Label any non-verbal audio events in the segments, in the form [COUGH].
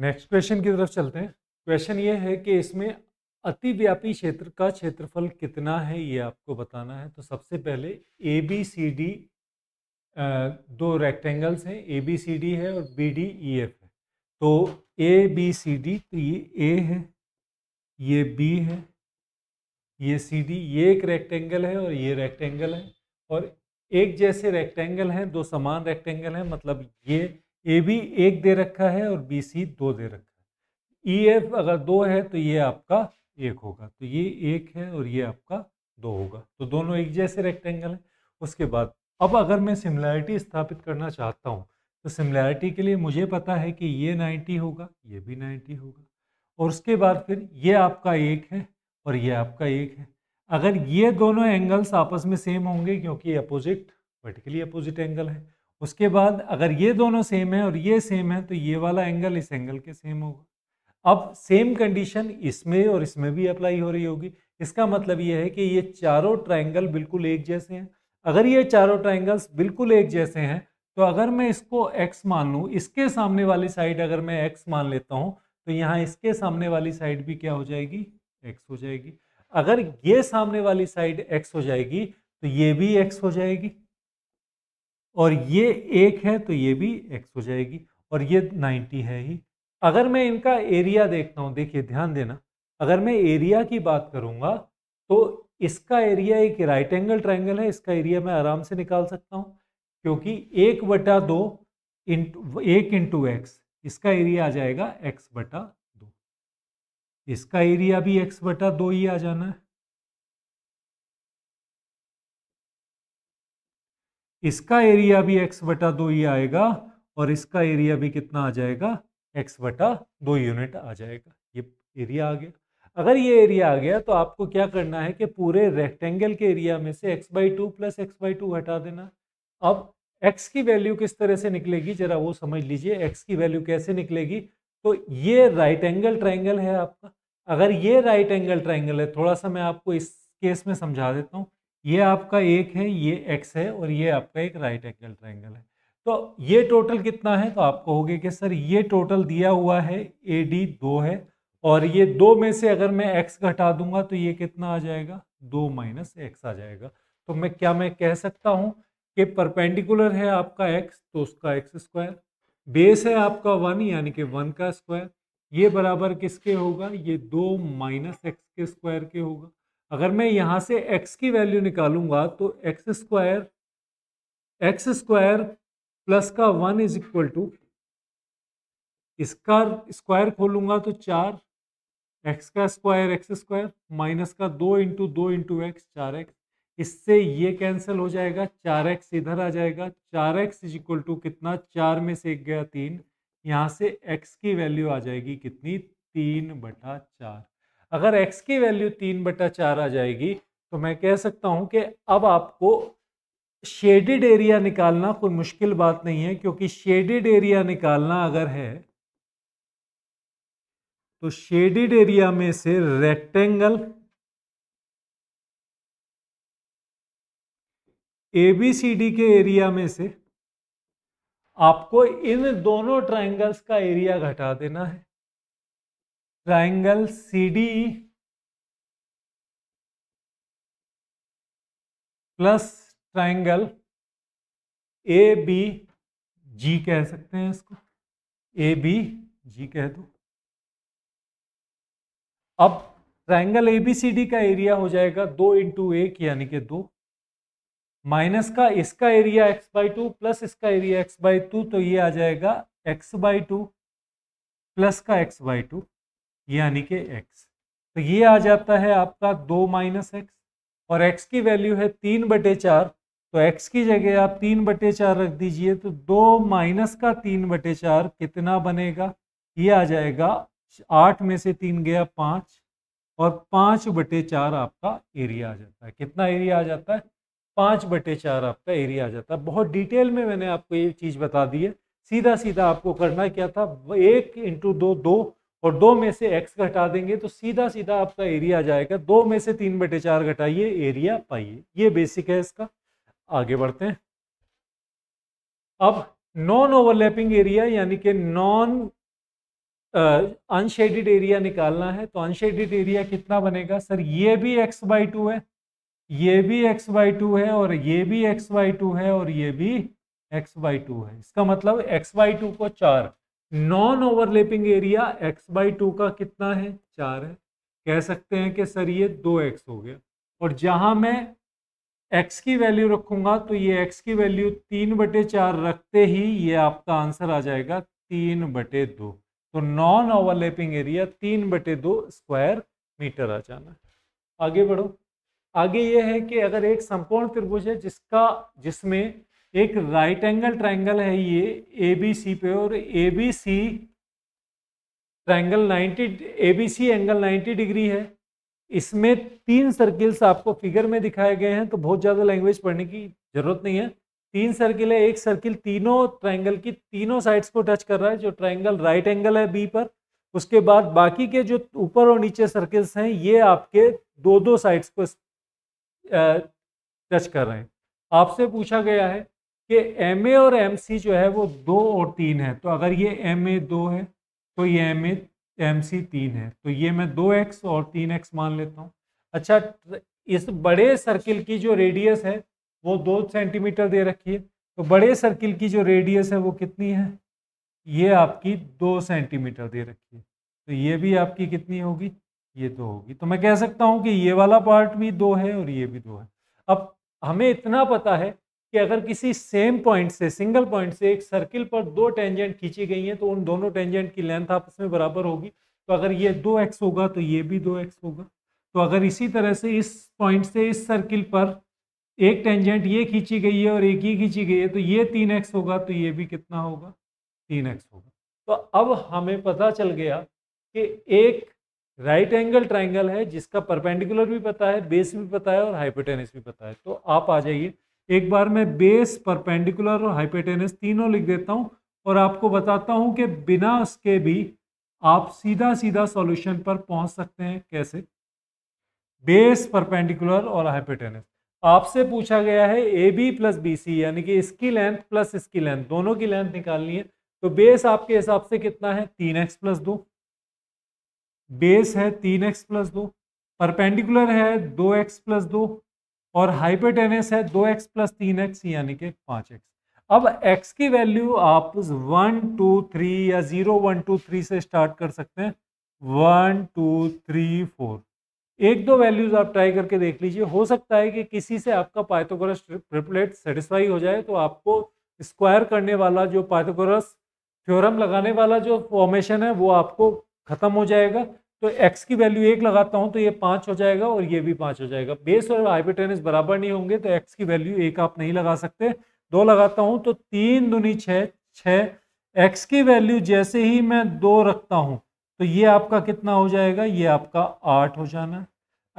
Next question की तरफ चलते हैं क्वेश्चन ये है कि इसमें अतिव्यापी क्षेत्र का क्षेत्रफल कितना है ये आपको बताना है तो सबसे पहले ए बी सी डी दो रेक्टेंगल्स हैं ए बी सी डी है और बी डी ई एफ है तो ए बी सी डी तो ये ए है ये बी है ये सी डी ये एक रेक्टेंगल है और ये रेक्टेंगल है और एक जैसे रेक्टेंगल हैं दो समान रेक्टेंगल हैं मतलब ये ए बी एक दे रखा है और बी सी दो दे रखा है ई एफ अगर दो है तो ये आपका एक होगा तो ये एक है और ये आपका दो होगा तो दोनों एक जैसे रेक्टेंगल है उसके बाद अब अगर मैं सिमिलैरिटी स्थापित करना चाहता हूँ तो सिमिलैरिटी के लिए मुझे पता है कि ये 90 होगा ये भी 90 होगा और उसके बाद फिर ये आपका एक है और ये आपका एक है अगर ये दोनों एंगल्स आपस में सेम होंगे क्योंकि अपोजिट वर्टिकली अपोजिट एंगल है उसके बाद अगर ये दोनों सेम है और ये सेम है तो ये वाला एंगल इस एंगल के सेम होगा अब सेम कंडीशन इसमें और इसमें भी अप्लाई हो रही होगी इसका मतलब ये है कि ये चारों ट्राइंगल बिल्कुल एक जैसे हैं अगर ये चारों ट्राइंगल्स बिल्कुल एक जैसे हैं तो अगर मैं इसको एक्स मान लूँ इसके सामने वाली साइड अगर मैं एक्स मान लेता हूँ तो यहाँ इसके सामने वाली साइड भी क्या हो जाएगी एक्स हो जाएगी अगर ये सामने वाली साइड एक्स हो जाएगी तो ये भी एक्स हो जाएगी और ये एक है तो ये भी एक्स हो जाएगी और ये नाइन्टी है ही अगर मैं इनका एरिया देखता हूँ देखिए ध्यान देना अगर मैं एरिया की बात करूँगा तो इसका एरिया एक राइट एंगल ट्राइंगल है इसका एरिया मैं आराम से निकाल सकता हूँ क्योंकि एक बटा दो इंटू एक इंटू एक्स इसका एरिया आ जाएगा एक्स बटा दो इसका एरिया भी एक्स बटा दो ही आ जाना है इसका एरिया भी एक्स बटा दो ही आएगा और इसका एरिया भी कितना आ जाएगा एक्स बटा दो यूनिट आ जाएगा ये एरिया आ गया अगर ये एरिया आ गया तो आपको क्या करना है कि पूरे रेक्टेंगल के एरिया में से x by two plus x by two हटा देना अब x की वैल्यू किस तरह से निकलेगी जरा वो समझ लीजिए x की वैल्यू कैसे निकलेगी तो ये राइट एंगल ट्राइंगल है आपका अगर ये राइट एंगल ट्राइंगल है थोड़ा सा मैं आपको इस केस में समझा देता हूँ ये आपका एक है ये एक्स है और ये आपका एक राइट एंगल ट्राइंगल है तो ये टोटल कितना है तो आप कहोगे कि सर ये टोटल दिया हुआ है ए डी दो है और ये दो में से अगर मैं एक्स घटा दूंगा तो ये कितना आ जाएगा दो माइनस एक्स आ जाएगा तो मैं क्या मैं कह सकता हूँ कि परपेंडिकुलर है आपका एक्स तो उसका एक्स स्क्वायर बेस है आपका वन यानी कि वन का स्क्वायर ये बराबर किसके होगा ये दो माइनस एक्स के स्क्वायर के होगा अगर मैं यहाँ से x की वैल्यू निकालूंगा तो x square x square plus का वन इज इक्वल टू इसका स्क्वायर खोलूंगा तो चार एक्स का स्क्वायर एक्स स्क्वायर माइनस का दो इंटू दो इंटू एक्स चार एक्स इससे ये कैंसिल हो जाएगा चार एक्स इधर आ जाएगा चार एक्स इज इक्वल टू कितना चार में से एक गया तीन यहाँ से एक्स की वैल्यू आ जाएगी कितनी तीन बटा चार अगर एक्स की वैल्यू तीन बटा चार आ जाएगी तो मैं कह सकता हूँ कि अब आपको शेडिड एरिया निकालना कोई मुश्किल बात नहीं है क्योंकि शेडिड एरिया निकालना अगर है तो शेडिड एरिया में से rectangle A B C D के एरिया में से आपको इन दोनों ट्राइंगल्स का एरिया घटा देना है triangle C D plus triangle A B G कह सकते हैं इसको ए बी जी कह दो अब triangle A B C D का एरिया हो जाएगा दो इंटू एक यानी कि दो माइनस का इसका area x by two plus इसका एरिया एक्स बाई टू तो ये आ जाएगा एक्स बाई टू प्लस का एक्स बाई टू यानी कि एक्स तो ये आ जाता है आपका दो माइनस एक्स और एक्स की वैल्यू है तीन बटे चार तो एक्स की जगह आप तीन बटे चार रख दीजिए तो दो माइनस का तीन बटे चार कितना बनेगा ये आ जाएगा आठ में से तीन गया पाँच और पाँच बटे चार आपका एरिया आ जाता है कितना एरिया आ जाता है पाँच बटे चार आपका एरिया आ जाता है बहुत डिटेल में मैंने आपको ये चीज़ बता दी है सीधा सीधा आपको करना क्या था एक इंटू दो दो और दो में से एक्स घटा देंगे तो सीधा सीधा आपका एरिया आ जाएगा दो में से तीन बटे चार घटाइए एरिया पाइए ये बेसिक है इसका आगे बढ़ते हैं अब नॉन ओवरलैपिंग एरिया यानी कि नॉन अनशेडेड एरिया निकालना है तो अनशेडेड एरिया कितना बनेगा सर ये भी एक्स बाई टू है ये भी एक्स बाई टू है और ये भी एक्स बाई टू है और ये भी एक्स बाई टू है इसका मतलब एक्स बाई टू को चार non overlapping area x by two का कितना है चार है कह सकते हैं कि सर ये दो एक्स हो गया और जहां मैं एक्स की वैल्यू रखूंगा तो ये एक्स की वैल्यू तीन बटे चार रखते ही ये आपका आंसर आ जाएगा तीन बटे दो तो नॉन ओवरलेपिंग एरिया तीन बटे दो स्क्वायर मीटर आ जाना आगे बढ़ो आगे ये है कि अगर एक संपूर्ण त्रिभुज है जिसका जिसमें एक राइट एंगल ट्रायंगल है ये ए बी सी पे और A B C triangle 90 A B C angle 90 degree है इसमें तीन सर्किल्स आपको फिगर में दिखाए गए हैं तो बहुत ज़्यादा लैंग्वेज पढ़ने की ज़रूरत नहीं है तीन सर्किल है एक सर्किल तीनों ट्रायंगल की तीनों साइड्स को टच कर रहा है जो ट्रायंगल राइट एंगल है बी पर उसके बाद बाकी के जो ऊपर और नीचे सर्किल्स हैं ये आपके दो दो साइड्स को टच कर रहे हैं आपसे पूछा गया है कि एम और एम जो है वो दो और तीन है तो अगर ये एम दो है तो ये एम एम सी तीन है तो ये मैं दो एक्स और तीन एक्स मान लेता हूँ अच्छा इस बड़े सर्किल की जो रेडियस है वो दो सेंटीमीटर दे रखी है तो बड़े सर्किल की जो रेडियस है वो कितनी है ये आपकी दो सेंटीमीटर दे रखी है तो ये भी आपकी कितनी होगी ये दो होगी तो मैं कह सकता हूँ कि ये वाला पार्ट भी दो है और ये भी दो है अब हमें इतना पता है कि अगर किसी सेम पॉइंट से सिंगल पॉइंट से एक सर्किल पर दो टेंजेंट खींची गई हैं तो उन दोनों टेंजेंट की लेंथ आपस में बराबर होगी तो अगर ये दो एक्स होगा तो ये भी दो एक्स होगा तो अगर इसी तरह से इस पॉइंट से इस सर्किल पर एक टेंजेंट ये खींची गई है और एक ही खींची गई है तो ये तीन एक्स होगा तो ये भी कितना होगा तीन एक्स होगा तो अब हमें पता चल गया कि एक राइट एंगल ट्राइंगल है जिसका परपेंडिकुलर भी पता है बेस भी पता है और हाइपोटेनिस भी पता है तो आप आ जाइए एक बार मैं बेस परपेंडिकुलर और हाइपेटेनस तीनों लिख देता हूँ और आपको बताता हूँ कि बिना उसके भी आप सीधा सीधा सॉल्यूशन पर पहुँच सकते हैं कैसे बेस परपेंडिकुलर और हाइपेटेनस आपसे पूछा गया है A B plus B C यानी कि इसकी लेंथ प्लस इसकी लेंथ दोनों की लेंथ निकालनी है तो बेस आपके हिसाब से कितना है तीन एक्स प्लस दो बेस है तीन एक्स प्लस दो परपेंडिकुलर है दो एक्स प्लस दो और हाइपोटेनस है दो एक्स प्लस तीन एक्स यानी कि पाँच एक्स अब एक्स की वैल्यू आप वन टू थ्री या जीरो वन टू थ्री से स्टार्ट कर सकते हैं वन टू थ्री फोर एक दो वैल्यूज आप ट्राई करके देख लीजिए हो सकता है कि किसी से आपका पाइथागोरस ट्रिपलेट सेटिस्फाई हो जाए तो आपको स्क्वायर करने वाला जो पाइथागोरस थ्योरम लगाने वाला जो फॉर्मेशन है वो आपको ख़त्म हो जाएगा तो x की वैल्यू एक लगाता हूँ तो ये पांच हो जाएगा और ये भी पांच हो जाएगा बेस और हाइपोटेनस बराबर नहीं होंगे तो x की वैल्यू एक आप नहीं लगा सकते दो लगाता हूं तो तीन दुनी छः छः एक्स की वैल्यू जैसे ही मैं दो रखता हूं तो ये आपका कितना हो जाएगा ये आपका आठ हो जाना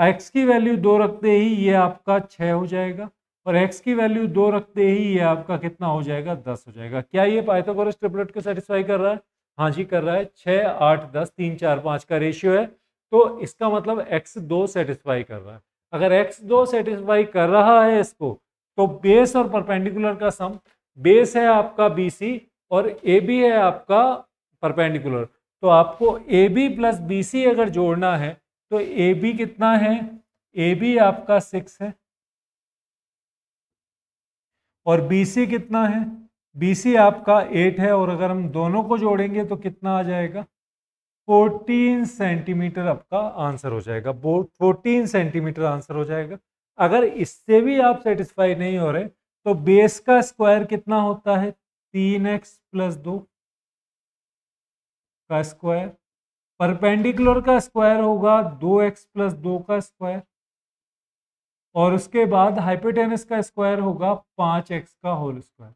एक्स की वैल्यू दो रखते ही ये आपका छः हो जाएगा और एक्स की वैल्यू दो रखते ही ये आपका कितना हो जाएगा दस हो जाएगा क्या ये पाइथागोरस ट्रिपलेट को सेटिस्फाई कर रहा है हाँ जी कर रहा है छः आठ दस तीन चार पाँच का रेशियो है तो इसका मतलब एक्स दो सेटिस्फाई कर रहा है अगर एक्स दो सेटिस्फाई कर रहा है इसको तो बेस और परपेंडिकुलर का सम बेस है आपका बी सी और ए बी है आपका परपेंडिकुलर तो आपको A B plus B C अगर जोड़ना है तो ए बी कितना है ए बी आपका सिक्स है और बी सी कितना है सी आपका एट है और अगर हम दोनों को जोड़ेंगे तो कितना आ जाएगा फोर्टीन सेंटीमीटर आपका आंसर हो जाएगा फोर्टीन सेंटीमीटर आंसर हो जाएगा अगर इससे भी आप सेटिस्फाई नहीं हो रहे तो बेस का स्क्वायर कितना होता है तीन एक्स प्लस दो का स्क्वायर परपेंडिकुलर का स्क्वायर होगा दो एक्स प्लस दो का स्क्वायर और उसके बाद हाइपोटेनस का स्क्वायर होगा पाँच एक्स का होल स्क्वायर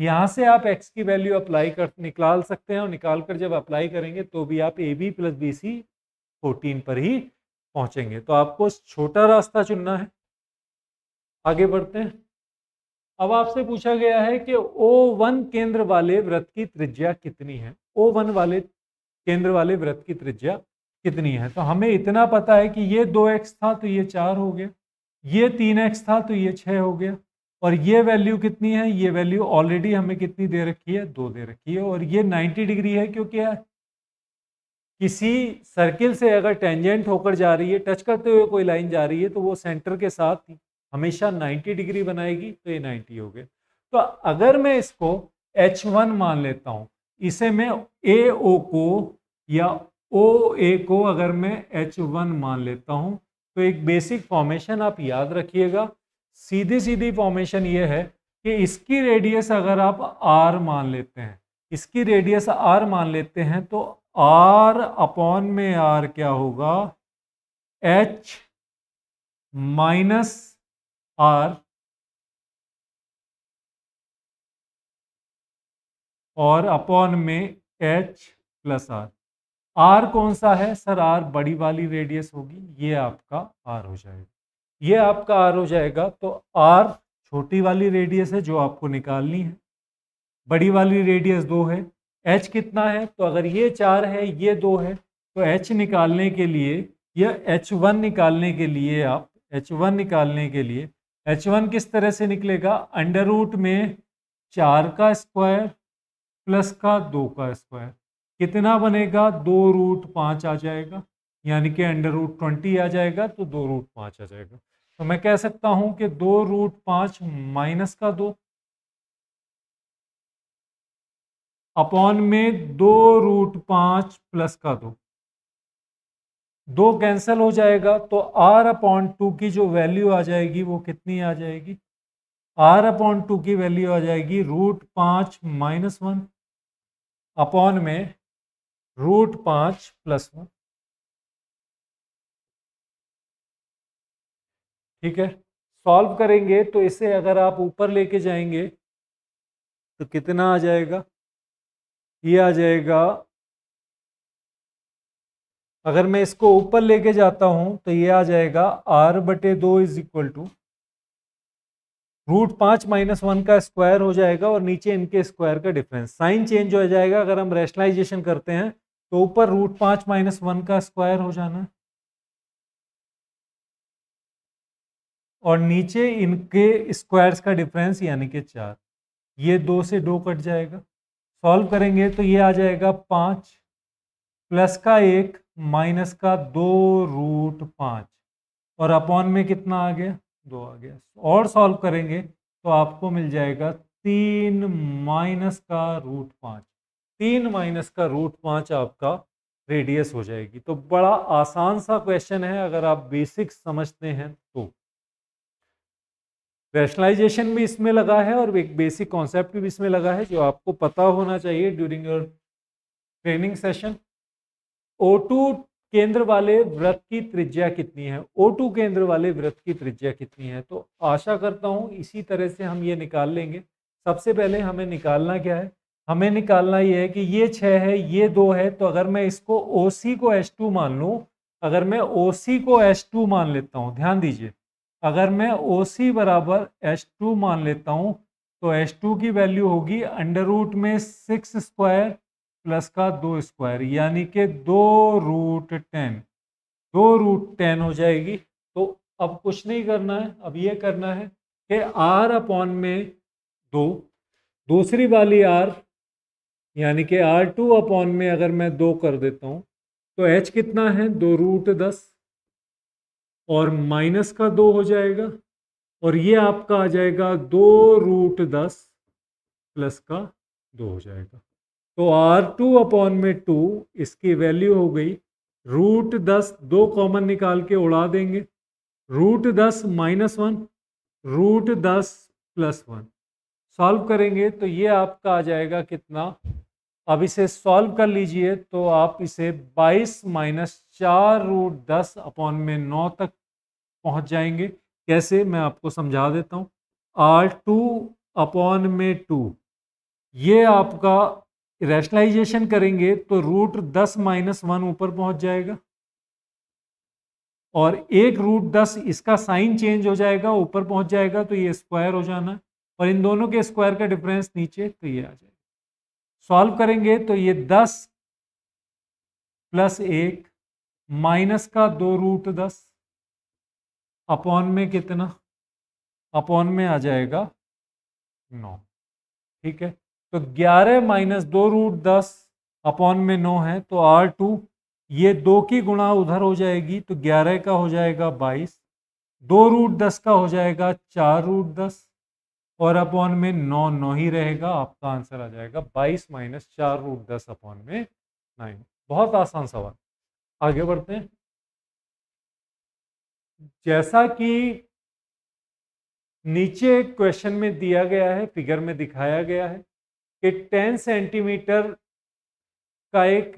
यहाँ से आप x की वैल्यू अप्लाई कर निकाल सकते हैं और निकाल कर जब अप्लाई करेंगे तो भी आप A B plus B C fourteen पर ही पहुँचेंगे तो आपको छोटा रास्ता चुनना है आगे बढ़ते हैं अब आपसे पूछा गया है कि O1 केंद्र वाले व्रत की त्रिज्या कितनी है O1 वाले केंद्र वाले व्रत की त्रिज्या कितनी है तो हमें इतना पता है कि ये दो एक्स था तो ये चार हो गया ये तीन एक्स था तो ये छः हो गया और ये वैल्यू कितनी है ये वैल्यू ऑलरेडी हमें कितनी दे रखी है दो दे रखी है और ये 90 डिग्री है क्योंकि है? किसी सर्किल से अगर टेंजेंट होकर जा रही है टच करते हुए कोई लाइन जा रही है तो वो सेंटर के साथ हमेशा 90 डिग्री बनाएगी तो ये 90 हो गया तो अगर मैं इसको H1 मान लेता हूँ इसे मैं AO को या OA को अगर मैं H1 मान लेता हूँ तो एक बेसिक फॉर्मेशन आप याद रखिएगा सीधी सीधी फॉर्मेशन ये है कि इसकी रेडियस अगर आप आर मान लेते हैं इसकी रेडियस आर मान लेते हैं तो आर अपॉन में आर क्या होगा एच माइनस आर और अपॉन में एच प्लस आर आर कौन सा है सर आर बड़ी वाली रेडियस होगी ये आपका आर हो जाएगा ये आपका आर हो जाएगा तो आर छोटी वाली रेडियस है जो आपको निकालनी है बड़ी वाली रेडियस दो है एच कितना है तो अगर ये चार है ये दो है तो एच निकालने के लिए या एच वन निकालने के लिए आप एच वन निकालने के लिए एच वन किस तरह से निकलेगा अंडर रूट में चार का स्क्वायर प्लस का दो का स्क्वायर कितना बनेगा दो रूट पाँच आ जाएगा यानी कि अंडर रूट ट्वेंटी आ जाएगा तो दो रूट पाँच आ जाएगा तो मैं कह सकता हूं कि दो रूट पाँच माइनस का दो अपॉन में दो रूट पाँच प्लस का दो दो कैंसिल हो जाएगा तो आर अपॉन टू की जो वैल्यू आ जाएगी वो कितनी आ जाएगी आर अपॉन टू की वैल्यू आ जाएगी रूट पाँच माइनस वन अपॉन में रूट पाँच प्लस वन ठीक है सॉल्व करेंगे तो इसे अगर आप ऊपर लेके जाएंगे तो कितना आ जाएगा ये आ जाएगा अगर मैं इसको ऊपर लेके जाता हूं तो ये आ जाएगा आर बटे दो इज इक्वल टू रूट पाँच माइनस वन का स्क्वायर हो जाएगा और नीचे इनके स्क्वायर का डिफरेंस साइन चेंज हो जाएगा अगर हम रेशनलाइजेशन करते हैं तो ऊपर रूट पाँच माइनस वन का स्क्वायर हो जाना और नीचे इनके स्क्वायर्स का डिफरेंस यानी कि चार ये दो से दो कट जाएगा सॉल्व करेंगे तो ये आ जाएगा पाँच प्लस का एक माइनस का दो रूट पाँच और अपॉन में कितना आ गया दो आ गया और सॉल्व करेंगे तो आपको मिल जाएगा तीन माइनस का रूट पाँच तीन माइनस का रूट पाँच आपका रेडियस हो जाएगी तो बड़ा आसान सा क्वेश्चन है अगर आप बेसिक्स समझते हैं तो रैशनलाइजेशन भी इसमें लगा है और एक बेसिक कॉन्सेप्ट भी इसमें लगा है जो आपको पता होना चाहिए ड्यूरिंग योर ट्रेनिंग सेशन टू केंद्र वाले व्रत की त्रिज्या कितनी है टू केंद्र वाले व्रत की त्रिज्या कितनी है तो आशा करता हूँ इसी तरह से हम ये निकाल लेंगे सबसे पहले हमें निकालना क्या है हमें निकालना ये है कि ये छः है ये दो है तो अगर मैं इसको ओ को टू मान लूँ अगर मैं ओ को टू मान लेता हूँ ध्यान दीजिए अगर मैं ओ सी बराबर एच टू मान लेता हूँ तो एच टू की वैल्यू होगी अंडर रूट में सिक्स स्क्वायर प्लस का दो स्क्वायर यानी कि दो रूट टेन दो रूट टेन हो जाएगी तो अब कुछ नहीं करना है अब ये करना है कि आर अपॉन में दो दूसरी वाली आर यानी कि आर टू अपॉन में अगर मैं दो कर देता हूँ तो एच कितना है दो रूट दस और माइनस का दो हो जाएगा और ये आपका आ जाएगा दो रूट दस प्लस का दो हो जाएगा तो आर टू अपॉन में टू इसकी वैल्यू हो गई रूट दस दो कॉमन निकाल के उड़ा देंगे रूट दस माइनस वन रूट दस प्लस वन सॉल्व करेंगे तो ये आपका आ जाएगा कितना अब तो इसे सॉल्व कर लीजिए तो आप इसे 22 माइनस चार रूट दस अपॉन में नौ तक पहुंच जाएंगे कैसे मैं आपको समझा देता हूँ आर टू अपॉन में टू ये आपका रैशनलाइजेशन करेंगे तो रूट दस माइनस वन ऊपर पहुंच जाएगा और एक रूट दस इसका साइन चेंज हो जाएगा ऊपर पहुंच जाएगा तो ये स्क्वायर हो जाना और इन दोनों के स्क्वायर का डिफरेंस नीचे तो ये आ जाएगा सॉल्व करेंगे तो ये दस प्लस एक माइनस का दो रूट दस अपॉन में कितना अपॉन में आ जाएगा नौ ठीक है तो ग्यारह माइनस दो रूट दस अपॉन में नौ है तो आर टू ये दो की गुणा उधर हो जाएगी तो ग्यारह का हो जाएगा बाईस दो रूट दस का हो जाएगा चार रूट दस और अपॉन में नौ नौ ही रहेगा आपका आंसर आ जाएगा बाईस माइनस चार रूट दस अपॉन में नाइन बहुत आसान सवाल आगे बढ़ते हैं जैसा कि नीचे क्वेश्चन में दिया गया है फिगर में दिखाया गया है कि टेन सेंटीमीटर का एक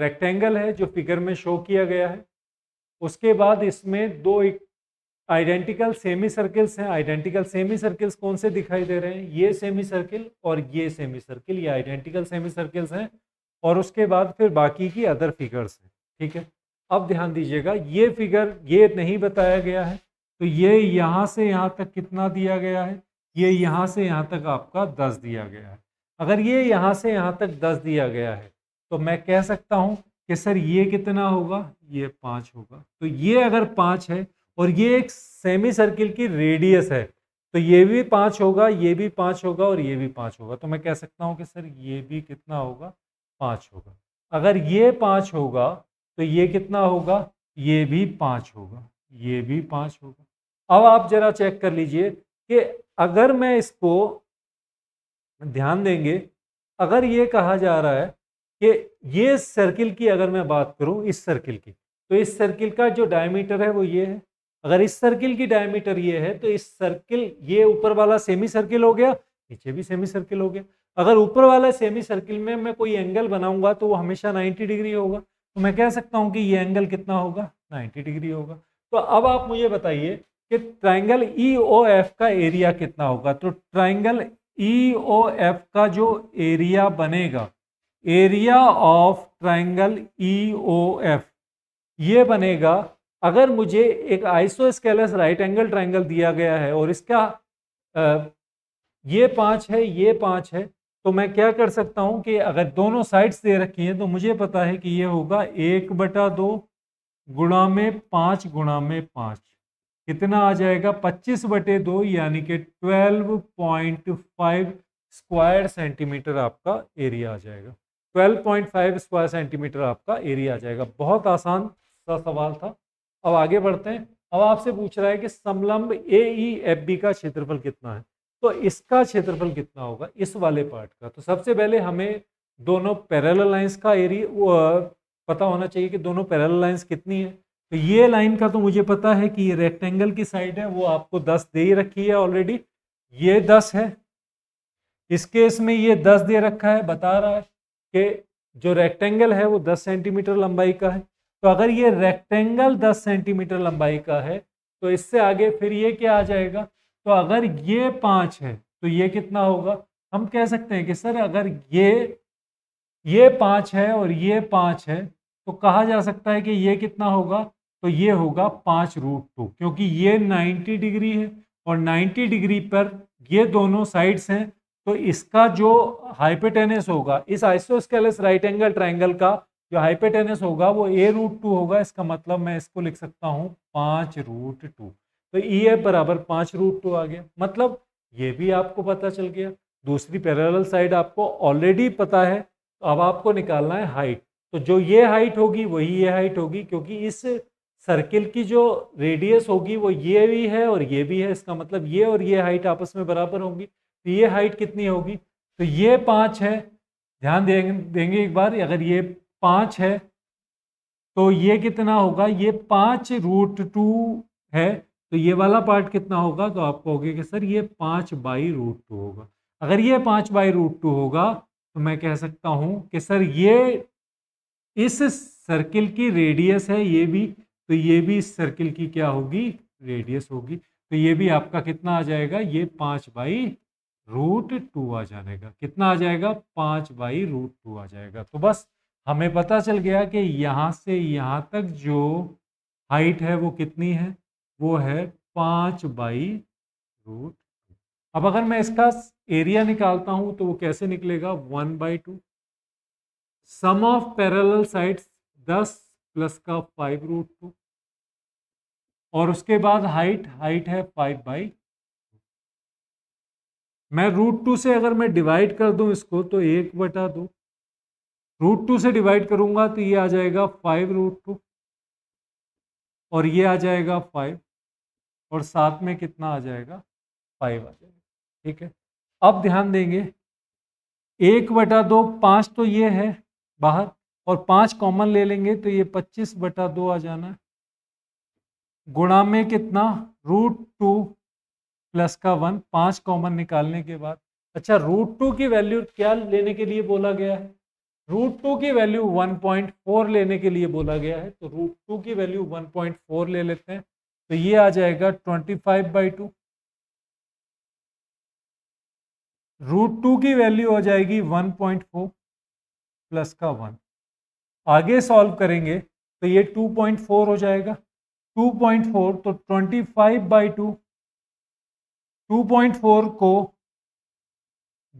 रेक्टेंगल है जो फिगर में शो किया गया है उसके बाद इसमें दो एक आइडेंटिकल सेमी सर्किल्स हैं आइडेंटिकल सेमी सर्किल्स कौन से दिखाई दे रहे हैं ये सेमी सर्किल और ये सेमी सर्किल ये आइडेंटिकल सेमी सर्किल्स हैं और उसके बाद फिर बाकी की अदर फिगर्स हैं ठीक है अब ध्यान दीजिएगा ये फिगर ये नहीं बताया गया है तो ये यहाँ से यहाँ तक कितना दिया गया है ये यहाँ से यहाँ तक आपका दस दिया गया है अगर ये यहाँ से यहाँ तक दस दिया गया है तो मैं कह सकता हूँ कि सर ये कितना होगा ये पाँच होगा तो ये अगर पाँच है और ये एक सेमी सर्किल की रेडियस है तो ये भी पाँच होगा ये भी पाँच होगा और ये भी पाँच होगा तो मैं कह सकता हूँ कि सर ये भी कितना होगा पाँच होगा अगर ये पाँच होगा तो ये कितना होगा ये भी पाँच होगा ये भी पाँच होगा अब आप जरा चेक कर लीजिए कि अगर मैं इसको ध्यान देंगे अगर ये कहा जा रहा है कि ये सर्किल की अगर मैं बात करूं इस सर्किल की तो इस सर्किल का जो डायमीटर है वो ये है अगर इस सर्किल की डायमीटर ये है तो इस सर्किल ये ऊपर वाला सेमी सर्किल हो गया नीचे भी सेमी सर्किल हो गया अगर ऊपर वाला सेमी सर्किल में मैं कोई एंगल बनाऊंगा तो वो हमेशा 90 डिग्री होगा तो मैं कह सकता हूँ कि ये एंगल कितना होगा 90 डिग्री होगा तो अब आप मुझे बताइए कि ट्राइंगल ई ओ एफ का एरिया कितना होगा तो ट्राइंगल ई ओ एफ का जो एरिया बनेगा area of triangle E O F ये बनेगा अगर मुझे एक isosceles right angle triangle दिया गया है और इसका ये पाँच है ये पाँच है तो मैं क्या कर सकता हूँ कि अगर दोनों साइड्स दे रखी हैं तो मुझे पता है कि ये होगा एक बटा दो गुणा में पाँच गुणा में पाँच कितना आ जाएगा पच्चीस बटे दो यानी कि twelve point five square centimetre आपका एरिया आ जाएगा twelve point five square centimetre आपका एरिया आ जाएगा बहुत आसान सा सवाल था अब आगे बढ़ते हैं अब आपसे पूछ रहा है कि समलंब ए ई एफ बी का क्षेत्रफल कितना है तो इसका क्षेत्रफल कितना होगा इस वाले पार्ट का तो सबसे पहले हमें दोनों पैरल लाइन्स का एरिया पता होना चाहिए कि दोनों पैरल लाइन्स कितनी है तो ये लाइन का तो मुझे पता है कि ये रेक्टेंगल की साइड है वो आपको दस दे ही रखी है ऑलरेडी ये दस है इस केस में ये दस दे रखा है बता रहा है कि जो रेक्टेंगल है वो दस सेंटीमीटर लंबाई का है तो अगर ये रेक्टेंगल 10 सेंटीमीटर लंबाई का है तो इससे आगे फिर ये क्या आ जाएगा तो अगर ये पाँच है तो ये कितना होगा हम कह सकते हैं कि सर अगर ये ये पाँच है और ये पाँच है तो कहा जा सकता है कि ये कितना होगा तो ये होगा पाँच रूट टू क्योंकि ये 90 डिग्री है और 90 डिग्री पर ये दोनों साइड्स हैं तो इसका जो हाइपेटेनिस होगा इस आइसोस्केलस राइट एंगल ट्राइंगल का जो हाइपेटेनस होगा वो ए रूट टू होगा इसका मतलब मैं इसको लिख सकता हूँ पाँच रूट टू तो ई e ए बराबर पाँच रूट टू आ गया मतलब ये भी आपको पता चल गया दूसरी पैरेलल साइड आपको ऑलरेडी पता है तो अब आपको निकालना है हाइट तो जो ये हाइट होगी वही ये हाइट होगी क्योंकि इस सर्किल की जो रेडियस होगी वो ये भी है और ये भी है इसका मतलब ये और ये हाइट आपस में बराबर होंगी तो ये हाइट कितनी होगी तो ये पाँच है ध्यान देंगे एक बार अगर ये पाँच है तो ये कितना होगा ये पांच रूट टू है तो ये वाला पार्ट कितना होगा तो आप कहोगे कि सर ये पांच बाई रूट टू होगा अगर ये पांच बाई रूट टू होगा तो मैं कह सकता हूं कि सर ये इस सर्किल की रेडियस है ये भी तो ये भी इस सर्किल की क्या होगी रेडियस होगी तो ये भी आपका कितना आ जाएगा ये पांच बाई रूट टू आ जानेगा कितना आ जाएगा पांच बाई रूट टू आ जाएगा तो बस हमें पता चल गया कि यहाँ से यहाँ तक जो हाइट है वो कितनी है वो है पाँच बाई रूट अब अगर मैं इसका एरिया निकालता हूँ तो वो कैसे निकलेगा one by two sum of parallel sides दस प्लस का फाइव रूट टू और उसके बाद हाइट हाइट है फाइव बाई मैं रूट टू से अगर मैं डिवाइड कर दूं इसको तो एक बटा दो रूट टू से डिवाइड करूंगा तो ये आ जाएगा फाइव रूट टू और ये आ जाएगा फाइव और साथ में कितना आ जाएगा फाइव आ जाएगा ठीक है अब ध्यान देंगे एक बटा दो पाँच तो ये है बाहर और पाँच कॉमन ले लेंगे तो ये पच्चीस बटा दो आ जाना है गुणा में कितना रूट टू प्लस का वन पाँच कॉमन निकालने के बाद अच्छा रूट टू की वैल्यू क्या लेने के लिए बोला गया है रूट टू की वैल्यू 1.4 लेने के लिए बोला गया है तो रूट टू की वैल्यू 1.4 ले लेते हैं तो ये आ जाएगा 25 five by two root two की वैल्यू हो जाएगी 1.4 प्लस का 1 आगे सॉल्व करेंगे तो ये 2.4 हो जाएगा 2.4 तो 25 फाइव बाई टू टू को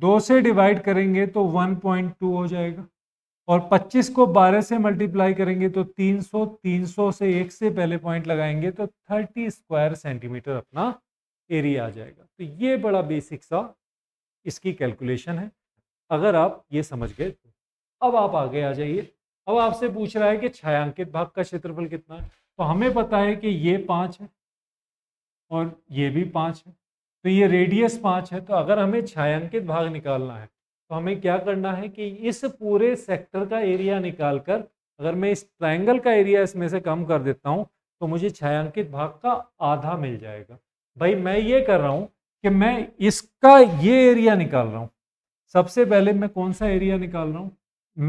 दो से डिवाइड करेंगे तो 1.2 हो जाएगा और 25 को 12 से मल्टीप्लाई करेंगे तो 300 300 से एक से पहले पॉइंट लगाएंगे तो 30 स्क्वायर सेंटीमीटर अपना एरिया आ जाएगा तो ये बड़ा बेसिक सा इसकी कैलकुलेशन है अगर आप ये समझ गए तो अब आप आगे आ जाइए अब आपसे पूछ रहा है कि छायांकित भाग का क्षेत्रफल कितना है तो हमें पता है कि ये पाँच है और ये भी पाँच है तो ये रेडियस पाँच है तो अगर हमें छायांकित भाग निकालना है तो हमें क्या करना है कि इस पूरे सेक्टर का एरिया निकाल कर अगर मैं इस ट्रायंगल का एरिया इसमें से कम कर देता हूँ तो मुझे छायांकित भाग का आधा मिल जाएगा भाई मैं ये कर रहा हूँ कि मैं इसका ये एरिया निकाल रहा हूँ सबसे पहले मैं कौन सा एरिया निकाल रहा हूँ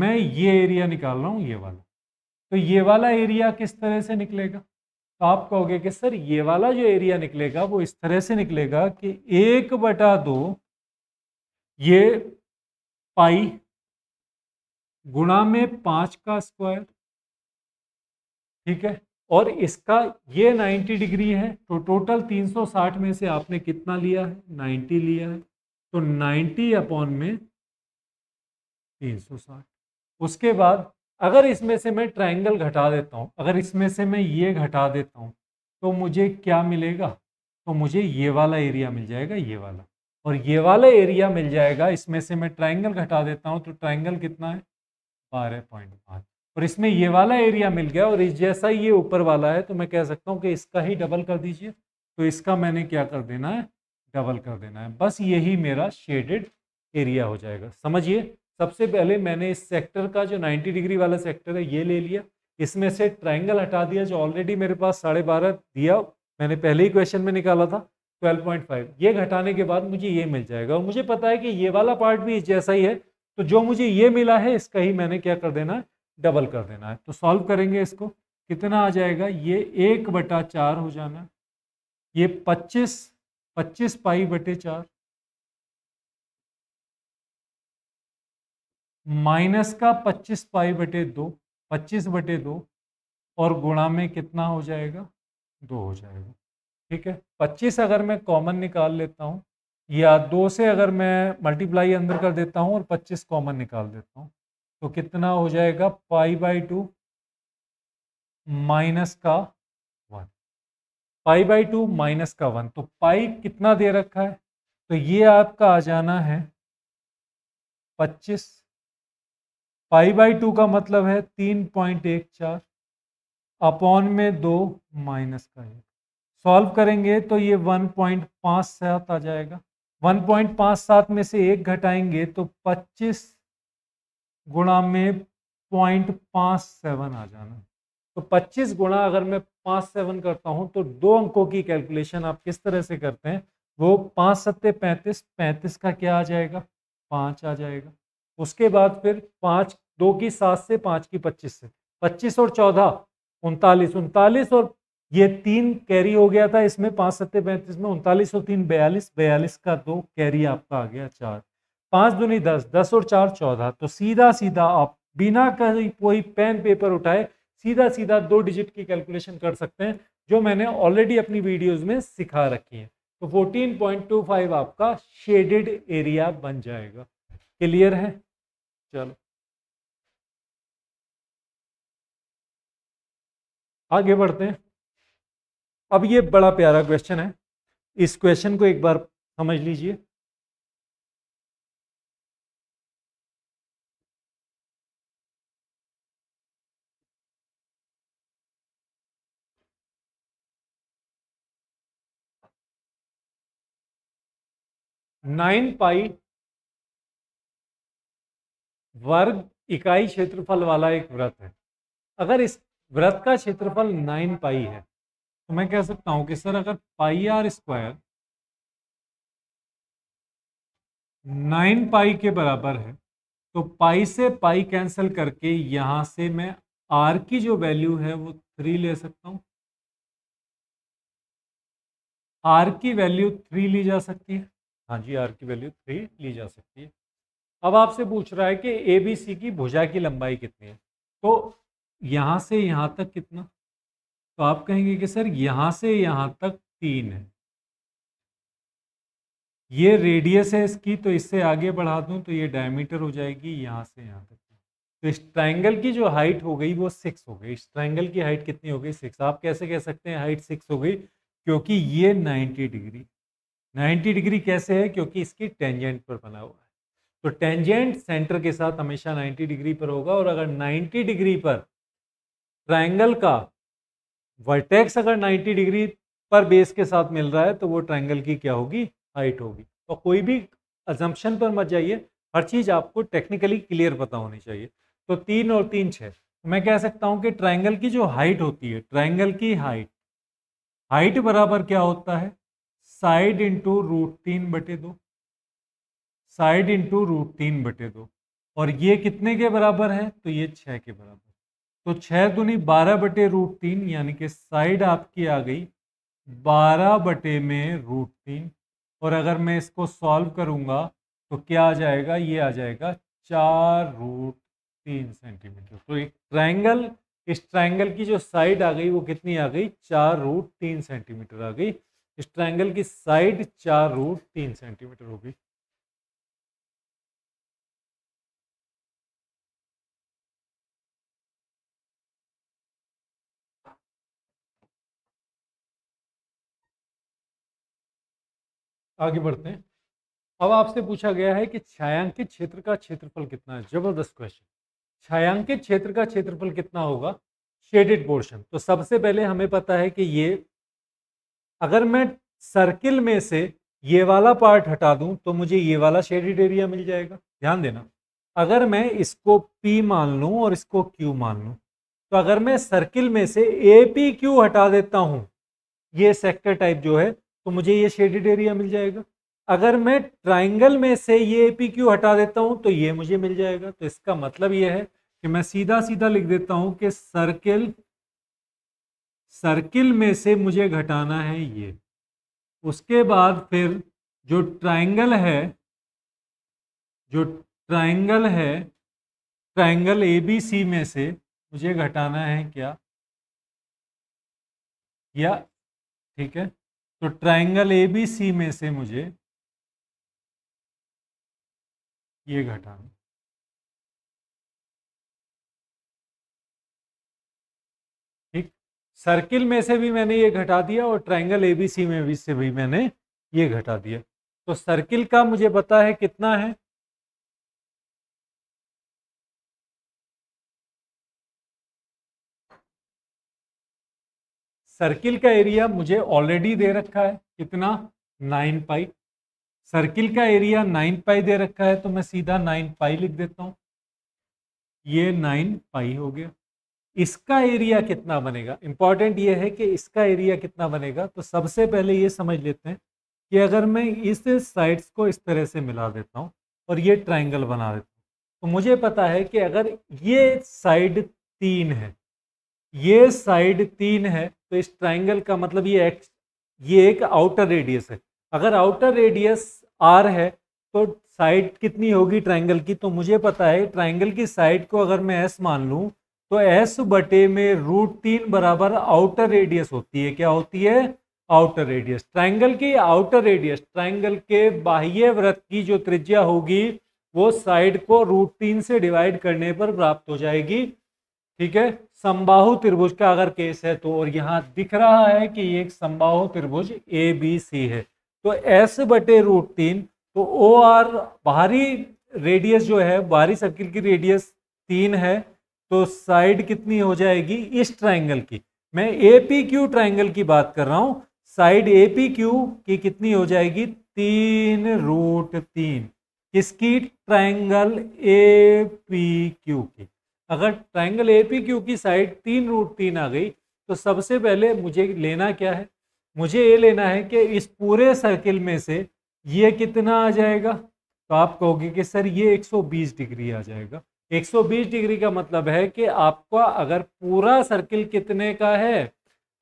मैं ये एरिया निकाल रहा हूँ ये वाला तो ये वाला एरिया किस तरह से निकलेगा तो आप कहोगे कि सर ये वाला जो एरिया निकलेगा वो इस तरह से निकलेगा कि एक बटा दो ये पाई गुणा में पाँच का स्क्वायर ठीक है और इसका ये 90 डिग्री है तो टोटल 360 में से आपने कितना लिया है 90 लिया है तो 90 अपॉन में 360 उसके बाद अगर इसमें से मैं ट्रायंगल घटा देता हूँ अगर इसमें से मैं ये घटा देता हूँ तो मुझे क्या मिलेगा तो मुझे ये वाला एरिया मिल जाएगा ये वाला और ये वाला एरिया मिल जाएगा इसमें से मैं ट्राइंगल घटा देता हूँ तो ट्राइंगल कितना है बारह पॉइंट पाँच और इसमें ये वाला एरिया मिल गया और इस जैसा ये ऊपर वाला है तो मैं कह सकता हूँ कि इसका ही डबल कर दीजिए तो इसका मैंने क्या कर देना है डबल कर देना है बस यही मेरा शेडेड एरिया हो जाएगा समझिए सबसे पहले मैंने इस सेक्टर का जो नाइन्टी डिग्री वाला सेक्टर है ये ले लिया इसमें से ट्राइंगल हटा दिया जो ऑलरेडी मेरे पास साढ़े बारह दिया मैंने पहले ही क्वेश्चन में निकाला था 12.5 ये घटाने के बाद मुझे ये मिल जाएगा और मुझे पता है कि ये वाला पार्ट भी जैसा ही है तो जो मुझे ये मिला है इसका ही मैंने क्या कर देना है डबल कर देना है तो सॉल्व करेंगे इसको कितना आ जाएगा ये एक बटा चार हो जाना ये पच्चीस पच्चीस पाई बटे चार माइनस का पच्चीस पाई बटे दो पच्चीस बटे दो और गुणा में कितना हो जाएगा दो हो जाएगा ठीक है पच्चीस अगर मैं कॉमन निकाल लेता हूँ या दो से अगर मैं मल्टीप्लाई अंदर कर देता हूँ और पच्चीस कॉमन निकाल देता हूँ तो कितना हो जाएगा पाई बाई टू माइनस का one pi by two minus का वन तो पाई कितना दे रखा है तो ये आपका आ जाना है पच्चीस पाई बाई टू का मतलब है तीन पॉइंट एक चार अपॉन में दो माइनस का एक सॉल्व करेंगे तो ये 1.57 आ जाएगा 1.57 में से एक घटाएंगे तो 25 गुणा में पॉइंट पाँच सेवन आ जाना तो 25 गुणा अगर मैं पाँच सेवन करता हूँ तो दो अंकों की कैलकुलेशन आप किस तरह से करते हैं वो पाँच सत्ते पैंतीस पैंतीस का क्या आ जाएगा पाँच आ जाएगा उसके बाद फिर पाँच दो की सात से पाँच की पच्चीस से पच्चीस और चौदह उनतालीस उनतालीस और ये तीन कैरी हो गया था इसमें पांच सत्ते पैंतीस में उनतालीस और तीन बयालीस बयालीस का दो कैरी आपका आ गया चार पांच दूनी दस दस और चार चौदह तो सीधा सीधा आप बिना कहीं कोई पेन पेपर उठाए सीधा सीधा दो डिजिट की कैलकुलेशन कर सकते हैं जो मैंने ऑलरेडी अपनी वीडियोस में सिखा रखी है तो 14.25 आपका शेडेड एरिया बन जाएगा क्लियर है चलो आगे बढ़ते हैं अब ये बड़ा प्यारा क्वेश्चन है इस क्वेश्चन को एक बार समझ लीजिए नाइन पाई वर्ग इकाई क्षेत्रफल वाला एक व्रत है अगर इस व्रत का क्षेत्रफल नाइन पाई है तो मैं कह सकता हूं कि सर अगर pi R square nine pi के बराबर है तो पाई से पाई कैंसिल करके यहाँ से मैं आर की जो वैल्यू है वो थ्री ले सकता हूँ आर की वैल्यू थ्री ली जा सकती है हाँ जी आर की वैल्यू थ्री ली जा सकती है अब आपसे पूछ रहा है कि ए बी सी की भुजा की लंबाई कितनी है तो यहाँ से यहाँ तक कितना तो आप कहेंगे कि सर यहाँ से यहाँ तक तीन है ये रेडियस है इसकी तो इससे आगे बढ़ा दूं तो ये डायमीटर हो जाएगी यहाँ से यहाँ तक तो इस ट्राइंगल की जो हाइट हो गई वो सिक्स हो गई इस ट्राइंगल की हाइट कितनी हो गई सिक्स आप कैसे कह सकते हैं हाइट सिक्स हो गई क्योंकि ये नाइन्टी डिग्री नाइन्टी डिग्री कैसे है क्योंकि इसकी टेंजेंट पर बना हुआ है तो टेंजेंट सेंटर के साथ हमेशा नाइन्टी डिग्री पर होगा और अगर नाइन्टी डिग्री पर ट्राइंगल का वर्टेक्स अगर 90 डिग्री पर बेस के साथ मिल रहा है तो वो ट्रायंगल की क्या होगी हाइट होगी और कोई भी अजम्पन पर मत जाइए हर चीज़ आपको टेक्निकली क्लियर पता होनी चाहिए तो तीन और तीन छः तो मैं कह सकता हूँ कि ट्रायंगल की जो हाइट होती है ट्रायंगल की हाइट हाइट बराबर क्या होता है साइड इंटू रूट तीन बटे दो साइड इंटू रूट तीन बटे दो और ये कितने के बराबर है तो ये छः के बराबर तो छः दुनी बारह बटे रूट तीन यानी कि साइड आपकी आ गई बारह बटे में रूट तीन और अगर मैं इसको सॉल्व करूँगा तो क्या आ जाएगा ये आ जाएगा चार रूट तीन सेंटीमीटर तो एक ट्रायंगल इस ट्रायंगल की जो साइड आ गई वो कितनी आ गई चार रूट तीन सेंटीमीटर आ गई इस ट्रायंगल की साइड चार रूट तीन सेंटीमीटर होगी आगे बढ़ते हैं अब आपसे पूछा गया है कि छायांकित क्षेत्र का क्षेत्रफल कितना है जबरदस्त क्वेश्चन छायांकित क्षेत्र का क्षेत्रफल कितना होगा शेडेड पोर्शन तो सबसे पहले हमें पता है कि ये अगर मैं सर्किल में से ये वाला पार्ट हटा दूं तो मुझे ये वाला शेडेड एरिया मिल जाएगा ध्यान देना अगर मैं इसको P मान लूं और इसको Q मान लूं तो अगर मैं सर्किल में से ए पी क्यू हटा देता हूं ये सेक्टर टाइप जो है तो मुझे ये शेडेड एरिया मिल जाएगा अगर मैं ट्राइंगल में से ये ए पी क्यू हटा देता हूँ तो ये मुझे मिल जाएगा तो इसका मतलब ये है कि मैं सीधा सीधा लिख देता हूँ कि सर्किल सर्किल में से मुझे घटाना है ये उसके बाद फिर जो ट्राइंगल है जो ट्राइंगल है ट्राइंगल ए बी सी में से मुझे घटाना है क्या या ठीक है तो ट्राइंगल ए बी सी में से मुझे ये घटाना ठीक सर्किल में से भी मैंने ये घटा दिया और ट्राइंगल ए बी सी में भी से भी मैंने ये घटा दिया तो सर्किल का मुझे पता है कितना है सर्किल का एरिया मुझे ऑलरेडी दे रखा है कितना नाइन पाई सर्किल का एरिया नाइन पाई दे रखा है तो मैं सीधा नाइन पाई लिख देता हूँ ये नाइन पाई हो गया इसका एरिया कितना बनेगा इंपॉर्टेंट ये है कि इसका एरिया कितना बनेगा तो सबसे पहले ये समझ लेते हैं कि अगर मैं इस साइड्स को इस तरह से मिला देता हूँ और ये ट्राइंगल बना देता हूँ तो मुझे पता है कि अगर ये साइड तीन है ये साइड तीन है तो इस ट्राइंगल का मतलब ये एक्स ये एक आउटर रेडियस है अगर आउटर रेडियस आर है तो साइड कितनी होगी ट्राइंगल की तो मुझे पता है ट्राइंगल की साइड को अगर मैं एस मान लूँ तो एस बटे में रूट तीन बराबर आउटर रेडियस होती है क्या होती है आउटर रेडियस ट्राइंगल की आउटर रेडियस ट्राइंगल के बाह्य व्रत की जो त्रिज्या होगी वो साइड को रूट तीन से डिवाइड करने पर प्राप्त हो जाएगी ठीक है संबाहु त्रिभुज का अगर केस है तो और यहाँ दिख रहा है कि एक संबाहु त्रिभुज ए बी सी है तो एस बटे रूट तीन तो ओ आर बाहरी रेडियस जो है बाहरी सर्किल की रेडियस तीन है तो साइड कितनी हो जाएगी इस ट्राइंगल की मैं ए पी क्यू ट्राइंगल की बात कर रहा हूँ साइड ए पी क्यू की कितनी हो जाएगी तीन रूट तीन किसकी ट्राइंगल ए पी क्यू की अगर ट्राइंगल ए पी क्यू की साइड तीन रूट तीन आ गई तो सबसे पहले मुझे लेना क्या है मुझे ये लेना है कि इस पूरे सर्किल में से ये कितना आ जाएगा तो आप कहोगे कि सर ये 120 डिग्री आ जाएगा 120 डिग्री का मतलब है कि आपका अगर पूरा सर्किल कितने का है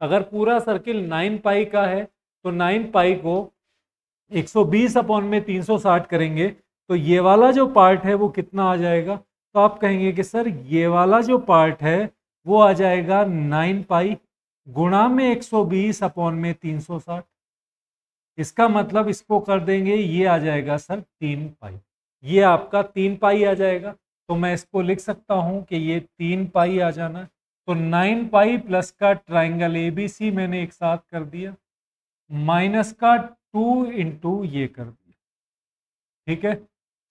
अगर पूरा सर्किल 9 पाई का है तो 9 पाई को 120 अपॉन में 360 करेंगे तो ये वाला जो पार्ट है वो कितना आ जाएगा तो आप कहेंगे कि सर ये वाला जो पार्ट है वो आ जाएगा नाइन पाई गुणा में एक सौ बीस अपॉन में तीन सौ साठ इसका मतलब इसको कर देंगे ये आ जाएगा सर तीन पाई ये आपका तीन पाई आ जाएगा तो मैं इसको लिख सकता हूं कि ये तीन पाई आ जाना तो नाइन पाई प्लस का ट्राइंगल ए बी सी मैंने एक साथ कर दिया माइनस का टू इंटू ये कर दिया ठीक है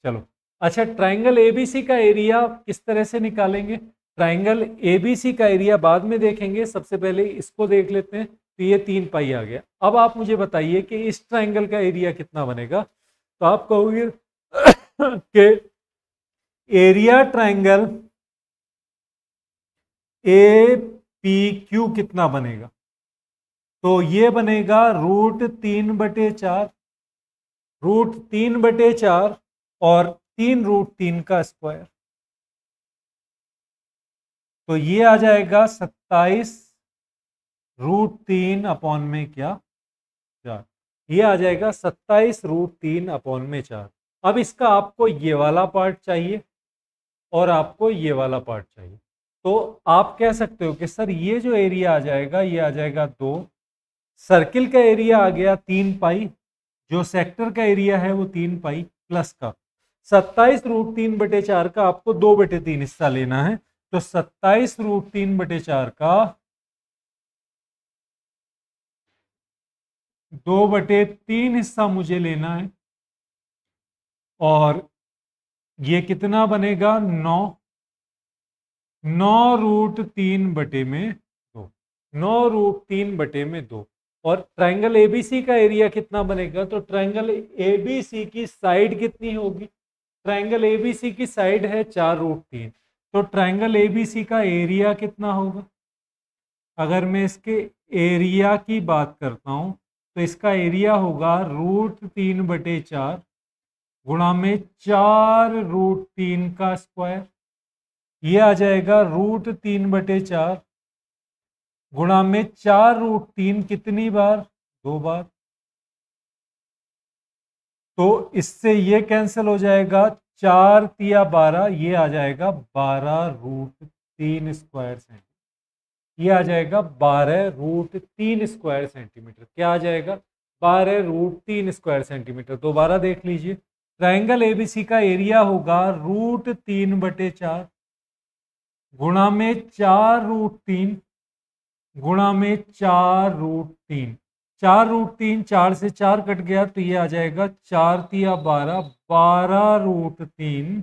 चलो अच्छा ट्राइंगल एबीसी का एरिया किस तरह से निकालेंगे ट्राइंगल एबीसी का एरिया बाद में देखेंगे सबसे पहले इसको देख लेते हैं तो ये तीन पाई आ गया अब आप मुझे बताइए कि इस ट्राइंगल का एरिया कितना बनेगा तो आप कहोगे के area triangle A P Q कितना बनेगा तो ये बनेगा रूट तीन बटे चार रूट तीन बटे चार और तीन रूट तीन का स्क्वायर तो ये आ जाएगा सत्ताईस रूट तीन अपॉन में क्या चार ये आ जाएगा सत्ताईस रूट तीन अपॉन में चार अब इसका आपको ये वाला पार्ट चाहिए और आपको ये वाला पार्ट चाहिए तो आप कह सकते हो कि सर ये जो एरिया आ जाएगा ये आ जाएगा दो सर्किल का एरिया आ गया तीन पाई जो सेक्टर का एरिया है वो तीन पाई प्लस का सत्ताईस रूट तीन बटे चार का आपको दो बटे तीन हिस्सा लेना है तो सत्ताईस रूट तीन बटे चार का दो बटे तीन हिस्सा मुझे लेना है और ये कितना बनेगा नौ नौ रूट तीन बटे में दो नौ रूट तीन बटे में दो और ट्रायंगल एबीसी का एरिया कितना बनेगा तो ट्रायंगल एबीसी की साइड कितनी होगी ट्राइंगल सी की साइड है चार रूट तीन तो ट्राइंगल सी का एरिया कितना होगा अगर मैं इसके एरिया की बात करता हूँ तो इसका एरिया होगा रूट तीन बटे चार गुणा में चार रूट तीन का स्क्वायर ये आ जाएगा रूट तीन बटे चार गुणा में चार रूट तीन कितनी बार दो बार तो इससे ये कैंसिल हो जाएगा चार तिया बारह ये आ जाएगा बारह रूट तीन स्क्वायर सेंटीमीटर ये आ जाएगा बारह रूट तीन स्क्वायर सेंटीमीटर क्या आ जाएगा बारह रूट तीन स्क्वायर सेंटीमीटर दोबारा देख लीजिए ट्राइंगल एबीसी का एरिया होगा रूट तीन बटे चार गुणा में चार रूट तीन गुणा में चार रूट तीन चार रूट तीन चार से चार कट गया तो ये आ जाएगा चार तिया बारह बारह रूट तीन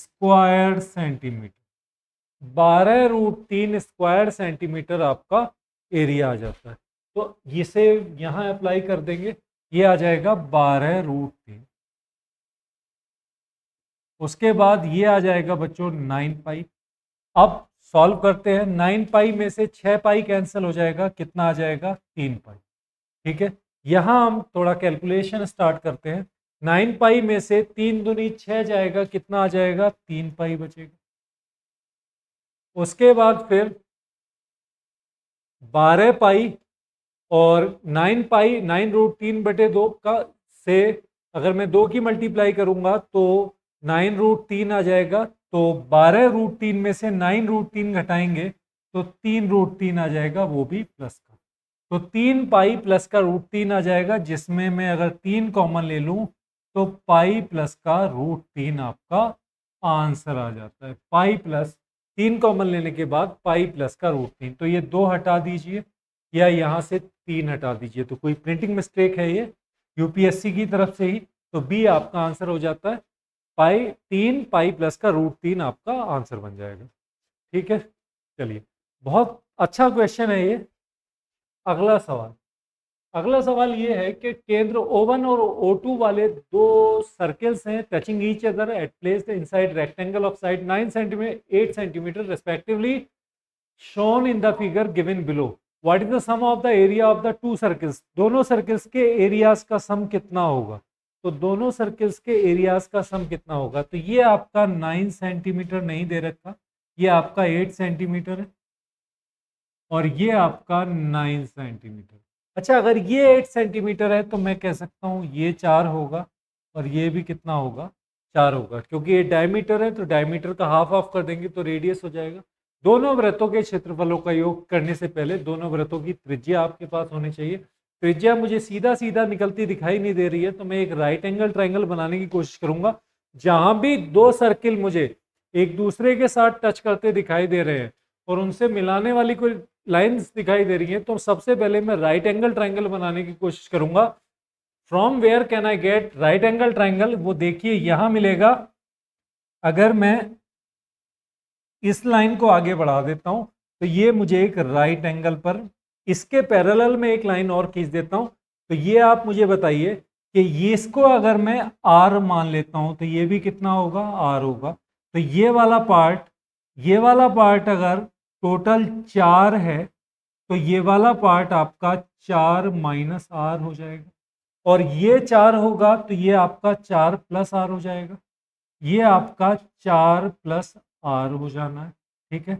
स्क्वायर सेंटीमीटर बारह रूट तीन स्क्वायर सेंटीमीटर आपका एरिया आ जाता है तो इसे यहाँ अप्लाई कर देंगे ये आ जाएगा बारह रूट तीन उसके बाद ये आ जाएगा बच्चों नाइन पाई अब सॉल्व करते हैं नाइन पाई में से छह पाई कैंसिल हो जाएगा कितना आ जाएगा तीन पाई ठीक है यहां हम थोड़ा कैलकुलेशन स्टार्ट करते हैं नाइन पाई में से तीन दुनी छह जाएगा कितना आ जाएगा तीन पाई बचेगा उसके बाद फिर बारह पाई और नाइन पाई नाइन रूट तीन बटे दो का से अगर मैं दो की मल्टीप्लाई करूंगा तो नाइन रूट तीन आ जाएगा तो 12 रूट तीन में से 9 रूट तीन घटाएंगे तो तीन रूट तीन आ जाएगा वो भी प्लस का तो तीन पाई प्लस का रूट तीन आ जाएगा जिसमें मैं अगर तीन कॉमन ले लूं तो पाई प्लस का रूट तीन आपका आंसर आ जाता है पाई प्लस तीन कॉमन लेने के बाद पाई प्लस का रूट तीन तो ये दो हटा दीजिए या यहाँ से तीन हटा दीजिए तो कोई प्रिंटिंग मिस्टेक है ये यूपीएससी की तरफ से ही तो बी आपका आंसर हो जाता है पाई तीन पाई प्लस का रूट तीन आपका आंसर बन जाएगा ठीक है चलिए बहुत अच्छा क्वेश्चन है ये अगला सवाल अगला सवाल ये है कि केंद्र O1 और O2 वाले दो सर्कल्स हैं touching each other at place inside rectangle of side nine centimetre eight centimetre respectively shown in the figure given below what is the sum of the area of the two circles दोनों सर्कल्स के areas का sum कितना होगा तो दोनों सर्कल्स के एरियाज का सम कितना होगा तो ये आपका नाइन सेंटीमीटर नहीं दे रखा ये आपका एट सेंटीमीटर है और ये आपका नाइन सेंटीमीटर अच्छा अगर ये एट सेंटीमीटर है तो मैं कह सकता हूँ ये चार होगा और ये भी कितना होगा चार होगा क्योंकि ये डायमीटर है तो डायमीटर का हाफ ऑफ कर देंगे तो रेडियस हो जाएगा दोनों व्रतों के क्षेत्रफलों का योग करने से पहले दोनों व्रतों की त्रिज्या आपके पास होनी चाहिए त्रिज्या मुझे सीधा सीधा निकलती दिखाई नहीं दे रही है तो मैं एक राइट एंगल ट्राइंगल बनाने की कोशिश करूंगा जहां भी दो सर्किल मुझे एक दूसरे के साथ टच करते दिखाई दे रहे हैं और उनसे मिलाने वाली कोई लाइंस दिखाई दे रही हैं तो सबसे पहले मैं राइट एंगल ट्राइंगल बनाने की कोशिश करूंगा from where can I get right angle triangle वो देखिए यहां मिलेगा अगर मैं इस लाइन को आगे बढ़ा देता हूं तो ये मुझे एक राइट right एंगल पर इसके पैरेलल में एक लाइन और खींच देता हूँ तो ये आप मुझे बताइए कि ये इसको अगर मैं आर मान लेता हूँ तो ये भी कितना होगा आर होगा तो ये वाला पार्ट ये वाला पार्ट अगर टोटल चार है तो ये वाला पार्ट आपका चार माइनस आर हो जाएगा और ये चार होगा तो ये आपका चार प्लस आर हो जाएगा ये आपका चार प्लस आर हो जाना है ठीक है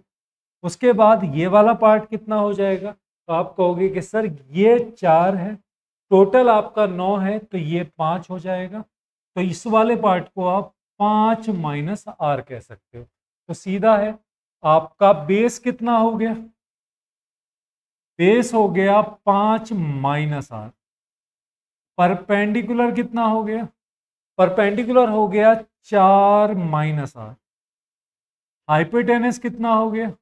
उसके बाद ये वाला पार्ट कितना हो जाएगा तो आप कहोगे कि सर ये चार है टोटल आपका नौ है तो ये पाँच हो जाएगा तो इस वाले पार्ट को आप पाँच माइनस आर कह सकते हो तो सीधा है आपका बेस कितना हो गया बेस हो गया पाँच माइनस आर परपेंडिकुलर कितना हो गया परपेंडिकुलर हो गया चार माइनस आर हाइपोटेनस कितना हो गया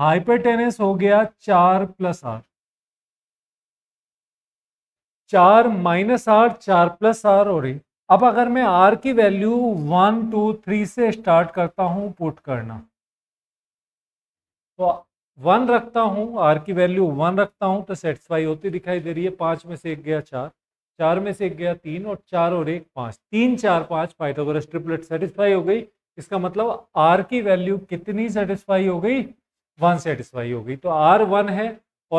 हाइपरटेनस हो गया चार प्लस आर चार माइनस आर चार प्लस आर और ए अब अगर मैं आर की वैल्यू वन टू थ्री से स्टार्ट करता हूं पुट करना तो वन रखता हूं आर की वैल्यू वन रखता हूं तो सेटिस्फाई होती दिखाई दे रही है पांच में से एक गया चार चार में से एक गया तीन और चार और एक पांच तीन चार पांच पाइथागोरस ट्रिपलेट सेटिस्फाई हो गई इसका मतलब आर की वैल्यू कितनी सेटिस्फाई हो गई वन सेटिस्फाई हो गई तो आर वन है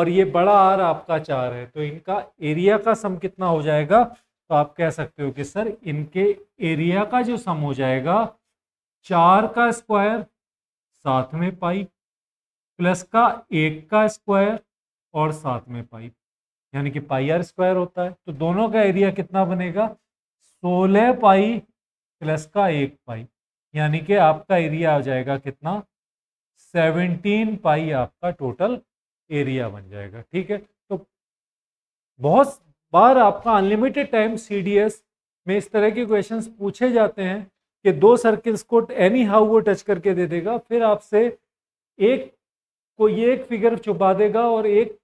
और ये बड़ा आर आपका चार है तो इनका एरिया का सम कितना हो जाएगा तो आप कह सकते हो कि सर इनके एरिया का जो सम हो जाएगा चार का स्क्वायर साथ में पाई प्लस का एक का स्क्वायर और साथ में पाई यानी कि पाई आर स्क्वायर होता है तो दोनों का एरिया कितना बनेगा सोलह पाई प्लस का एक पाई यानी कि आपका एरिया आ जाएगा कितना सेवनटीन पाई आपका टोटल एरिया बन जाएगा ठीक है तो बहुत बार आपका अनलिमिटेड टाइम सीडीएस में इस तरह के क्वेश्चंस पूछे जाते हैं कि दो सर्किल्स को एनी हाउ वो टच करके दे देगा फिर आपसे एक को ये एक फिगर छुपा देगा और एक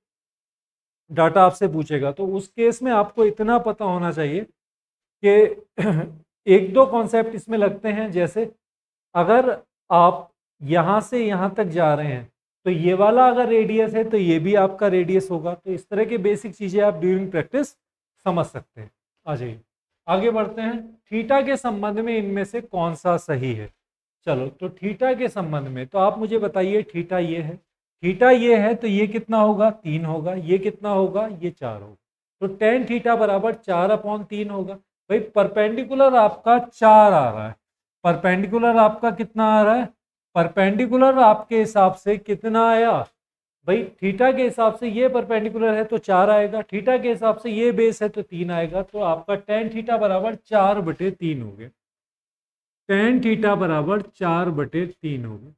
डाटा आपसे पूछेगा तो उस केस में आपको इतना पता होना चाहिए कि [CLEARS THROAT] एक दो कॉन्सेप्ट इसमें लगते हैं जैसे अगर आप यहाँ से यहाँ तक जा रहे हैं तो ये वाला अगर रेडियस है तो ये भी आपका रेडियस होगा तो इस तरह के बेसिक चीज़ें आप ड्यूरिंग प्रैक्टिस समझ सकते हैं आ जाइए आगे बढ़ते हैं थीटा के संबंध में इनमें से कौन सा सही है चलो तो थीटा के संबंध में तो आप मुझे बताइए थीटा ये है थीटा ये है तो ये कितना होगा तीन होगा ये कितना होगा ये चार होगा तो टेन थीटा बराबर चार अपॉन तीन होगा भाई परपेंडिकुलर आपका चार आ रहा है परपेंडिकुलर आपका कितना आ रहा है परपेंडिकुलर आपके हिसाब से कितना आया भाई थीटा के हिसाब से ये परपेंडिकुलर है तो चार आएगा थीटा के हिसाब से ये बेस है तो तीन आएगा तो आपका टेन थीटा बराबर चार बटे तीन हो गए टेन थीटा बराबर चार बटे तीन हो गए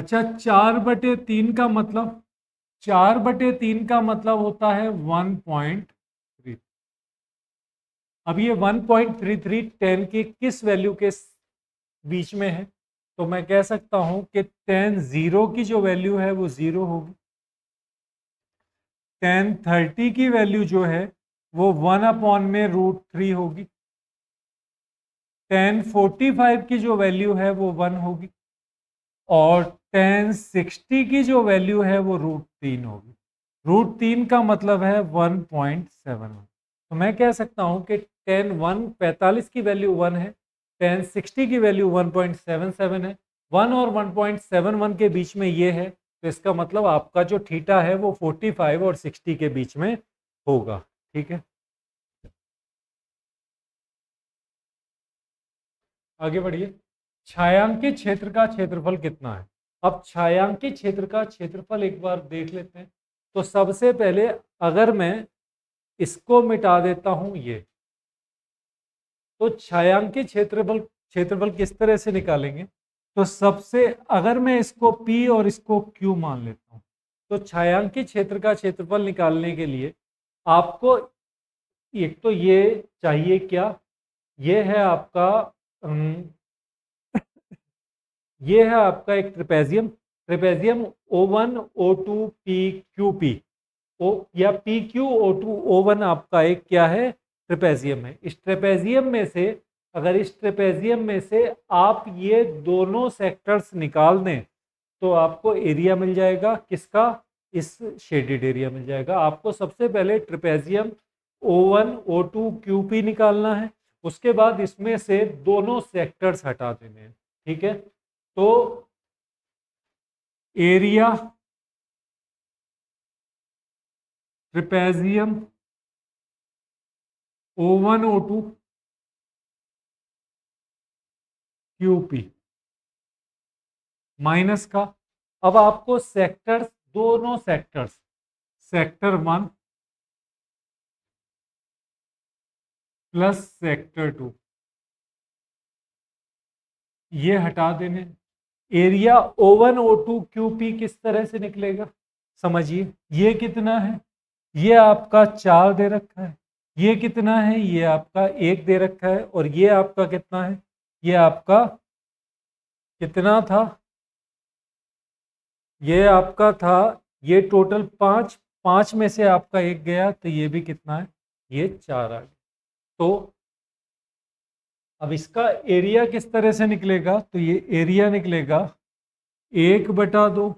अच्छा चार बटे तीन का मतलब चार बटे तीन का मतलब होता है वन पॉइंट अब ये 1.3310 के किस वैल्यू के बीच में है तो मैं कह सकता हूं कि टेन जीरो की जो वैल्यू है वो जीरो होगी टेन थर्टी की वैल्यू जो है वो वन अपॉन में रूट थ्री होगी टेन फोर्टी फाइव की जो वैल्यू है वो वन होगी और टेन सिक्सटी की जो वैल्यू है वो रूट तीन होगी रूट तीन का मतलब है वन पॉइंट सेवन तो मैं कह सकता हूं कि टेन वन पैंतालीस की वैल्यू वन है टेन सिक्सटी की value one point seven seven है वन और वन पॉइंट सेवन वन के बीच में ये है तो इसका मतलब आपका जो थीटा है वो फोर्टी फाइव और सिक्सटी के बीच में होगा ठीक है आगे बढ़िए छायांकित क्षेत्र का क्षेत्रफल कितना है अब छायांकित क्षेत्र का क्षेत्रफल एक बार देख लेते हैं तो सबसे पहले अगर मैं इसको मिटा देता हूं ये तो छायांकित क्षेत्रफल क्षेत्रफल किस तरह से निकालेंगे तो सबसे अगर मैं इसको P और इसको Q मान लेता हूँ तो छायांकित क्षेत्र का क्षेत्रफल निकालने के लिए आपको एक तो ये चाहिए क्या ये है आपका ये है आपका एक trapezium trapezium O1 O2 O two P Q P O या P Q O two O one आपका एक क्या है ट्रेपेजियम है इस ट्रेपेजियम में से अगर इस ट्रेपेजियम में से आप ये दोनों सेक्टर्स निकाल दें तो आपको एरिया मिल जाएगा किसका इस शेडेड एरिया मिल जाएगा आपको सबसे पहले trapezium O one O two Q P निकालना है उसके बाद इसमें से दोनों सेक्टर्स हटा देने हैं ठीक है तो area trapezium O one O two QP minus का अब आपको सेक्टर्स दोनों sectors sector one plus sector two ये हटा देने area O one O two Q P किस तरह से निकलेगा समझिए ये कितना है ये आपका चार दे रखा है ये कितना है ये आपका एक दे रखा है और ये आपका कितना है ये आपका कितना था ये आपका था ये टोटल पाँच पाँच में से आपका एक गया तो ये भी कितना है ये चार आ गया तो अब इसका एरिया किस तरह से निकलेगा तो ये एरिया निकलेगा एक बटा दो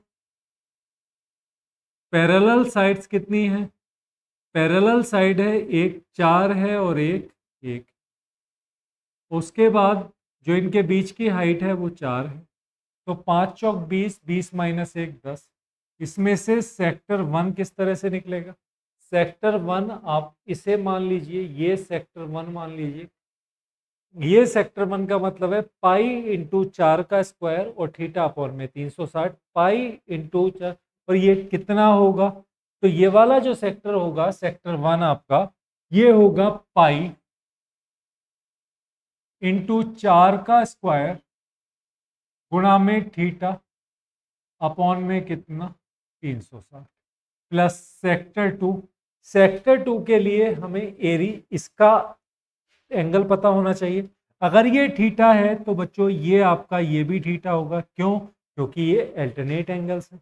पैरेलल साइड्स कितनी है पैरेलल साइड है एक चार है और एक एक उसके बाद जो इनके बीच की हाइट है वो चार है तो पाँच चौक बीस बीस माइनस एक दस इसमें से सेक्टर वन किस तरह से निकलेगा सेक्टर वन आप इसे मान लीजिए ये सेक्टर वन मान लीजिए ये सेक्टर वन का मतलब है पाई इंटू चार का स्क्वायर और थीटा अपॉन में साठ पाई इंटू चार और ये कितना होगा तो ये वाला जो सेक्टर होगा सेक्टर वन आपका ये होगा पाई इंटू चार का स्क्वायर गुणा में थीटा अपॉन में कितना तीन सौ साठ plus sector two sector two के लिए हमें एरी इसका एंगल पता होना चाहिए अगर ये थीटा है तो बच्चों ये आपका ये भी थीटा होगा क्यों क्योंकि ये अल्टरनेट एंगल्स है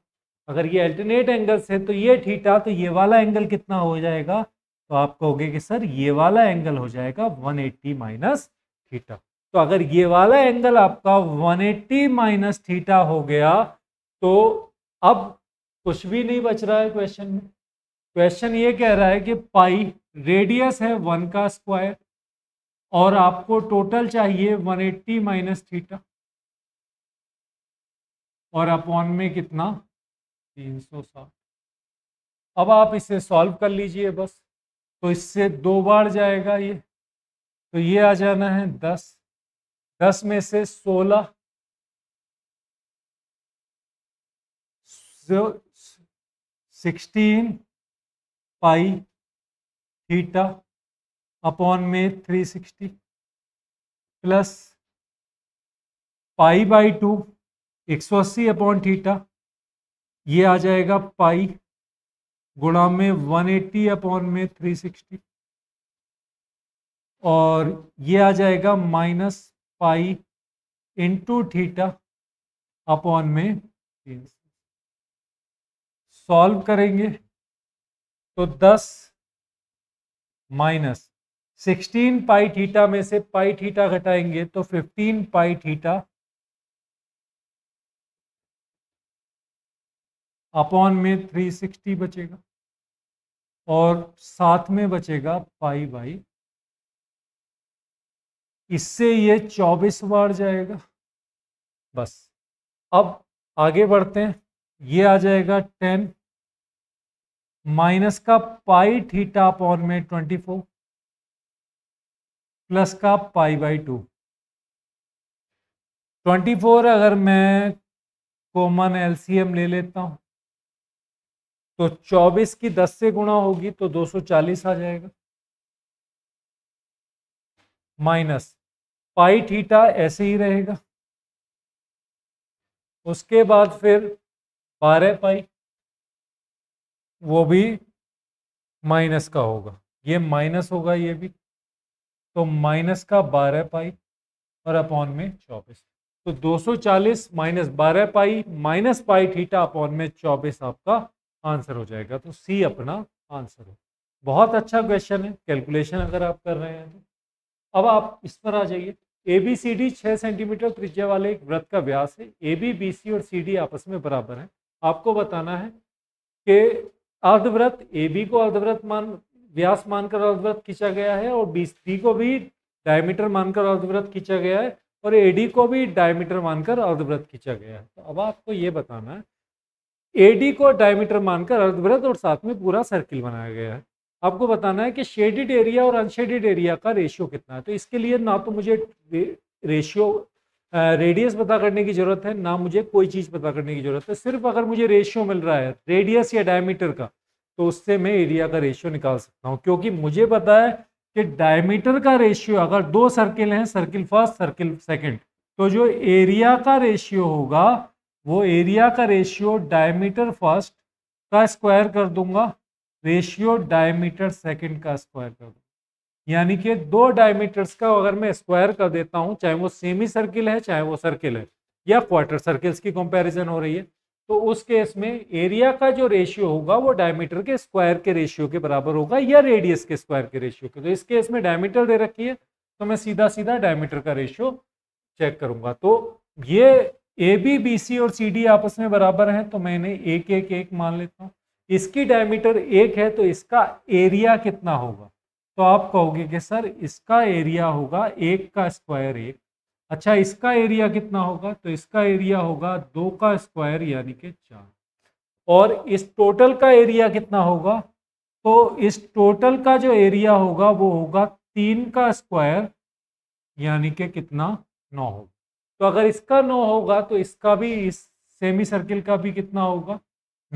अगर ये अल्टरनेट एंगल्स है तो ये ठीठा तो ये वाला एंगल कितना हो जाएगा तो आप कहोगे कि सर ये वाला एंगल हो जाएगा 180 एट्टी माइनस थीटा तो अगर ये वाला एंगल आपका 180 एट्टी माइनस थीटा हो गया तो अब कुछ भी नहीं बच रहा है क्वेश्चन में क्वेश्चन ये कह रहा है कि पाई रेडियस है वन का स्क्वायर और आपको टोटल चाहिए 180 एट्टी माइनस थीटा और अपॉन में कितना तीन सौ साठ अब आप इसे सॉल्व कर लीजिए बस तो इससे दो बार जाएगा ये तो ये आ जाना है दस दस में से सोलह सिक्सटीन पाई थीटा अपॉन में three sixty plus pi by two एक सौ अस्सी अपॉन थीटा ये आ जाएगा पाई गुणा में वन एट्टी अपॉन में थ्री सिक्सटी और ये आ जाएगा minus pi into theta upon में तीन सॉल्व करेंगे तो दस माइनस सिक्सटीन पाई थीटा में से पाई थीटा घटाएंगे तो फिफ्टीन पाई थीटा अपॉन में 360 बचेगा और साथ में बचेगा पाई बाई इससे ये 24 बार जाएगा बस अब आगे बढ़ते हैं ये आ जाएगा 10 माइनस का पाई थीटा अपॉन में 24 प्लस का pi by two twenty four अगर मैं कॉमन एलसीएम ले लेता हूं तो 24 की 10 से गुणा होगी तो 240 आ जाएगा माइनस पाई थीटा ऐसे ही रहेगा उसके बाद फिर 12 पाई वो भी माइनस का होगा ये माइनस होगा ये भी तो माइनस का 12 पाई और अपॉन में 24 तो 240 minus 12 pi minus pi theta upon में 24 आपका आंसर हो जाएगा तो सी अपना आंसर हो बहुत अच्छा क्वेश्चन है कैलकुलेशन अगर आप कर रहे हैं तो अब आप इस पर आ जाइए ए बी सी डी छः सेंटीमीटर त्रिज्या वाले एक व्रत का व्यास है ए बी बी सी और सी डी आपस में बराबर है आपको बताना है कि अर्धव्रत ए बी को अर्धव्रत मान व्यास मानकर अर्धव्रत खींचा गया है और बी सी को भी डायमीटर मानकर अर्धव्रत खींचा गया है और ए डी को भी डायमीटर मानकर अर्धव्रत खींचा गया है तो अब आपको ये बताना है एडी को डायमीटर मानकर अर्धवृत्त और साथ में पूरा सर्किल बनाया गया है आपको बताना है कि शेडिड एरिया और अनशेडिड एरिया का रेशियो कितना है तो इसके लिए ना तो मुझे रेशियो रेडियस पता करने की ज़रूरत है ना मुझे कोई चीज़ पता करने की ज़रूरत है सिर्फ अगर मुझे रेशियो मिल रहा है रेडियस या डायमीटर का तो उससे मैं एरिया का रेशियो निकाल सकता हूँ क्योंकि मुझे पता है कि डायमीटर का रेशियो अगर दो सर्किल हैं सर्किल फर्स्ट सर्किल सेकेंड तो जो एरिया का रेशियो होगा वो एरिया का रेशियो डायमीटर फर्स्ट का स्क्वायर कर दूंगा रेशियो डायमीटर सेकंड का स्क्वायर कर दूंगा यानी कि दो डायमीटर्स का अगर मैं स्क्वायर कर देता हूँ चाहे वो सेमी सर्किल है चाहे वो सर्किल है या क्वार्टर सर्किल्स की कंपैरिजन हो रही है तो उस केस में एरिया का जो रेशियो होगा वो डायमीटर के स्क्वायर के रेशियो के बराबर होगा या रेडियस के स्क्वायर के रेशियो के तो इस केस में डायमीटर दे रखी है तो मैं सीधा सीधा डायमीटर का रेशियो चेक करूंगा तो ये ए बी बी सी और सी डी आपस में बराबर हैं तो मैंने एक एक एक मान लेता हूँ इसकी डायमीटर एक है तो इसका एरिया कितना होगा तो आप कहोगे कि सर इसका एरिया होगा एक का स्क्वायर एक अच्छा इसका एरिया कितना होगा तो इसका एरिया होगा दो का स्क्वायर यानी कि चार और इस टोटल का एरिया कितना होगा तो इस टोटल का जो एरिया होगा वो होगा तीन का स्क्वायर यानी कि कितना नौ होगा तो अगर इसका नौ होगा तो इसका भी इस सेमी सर्किल का भी कितना होगा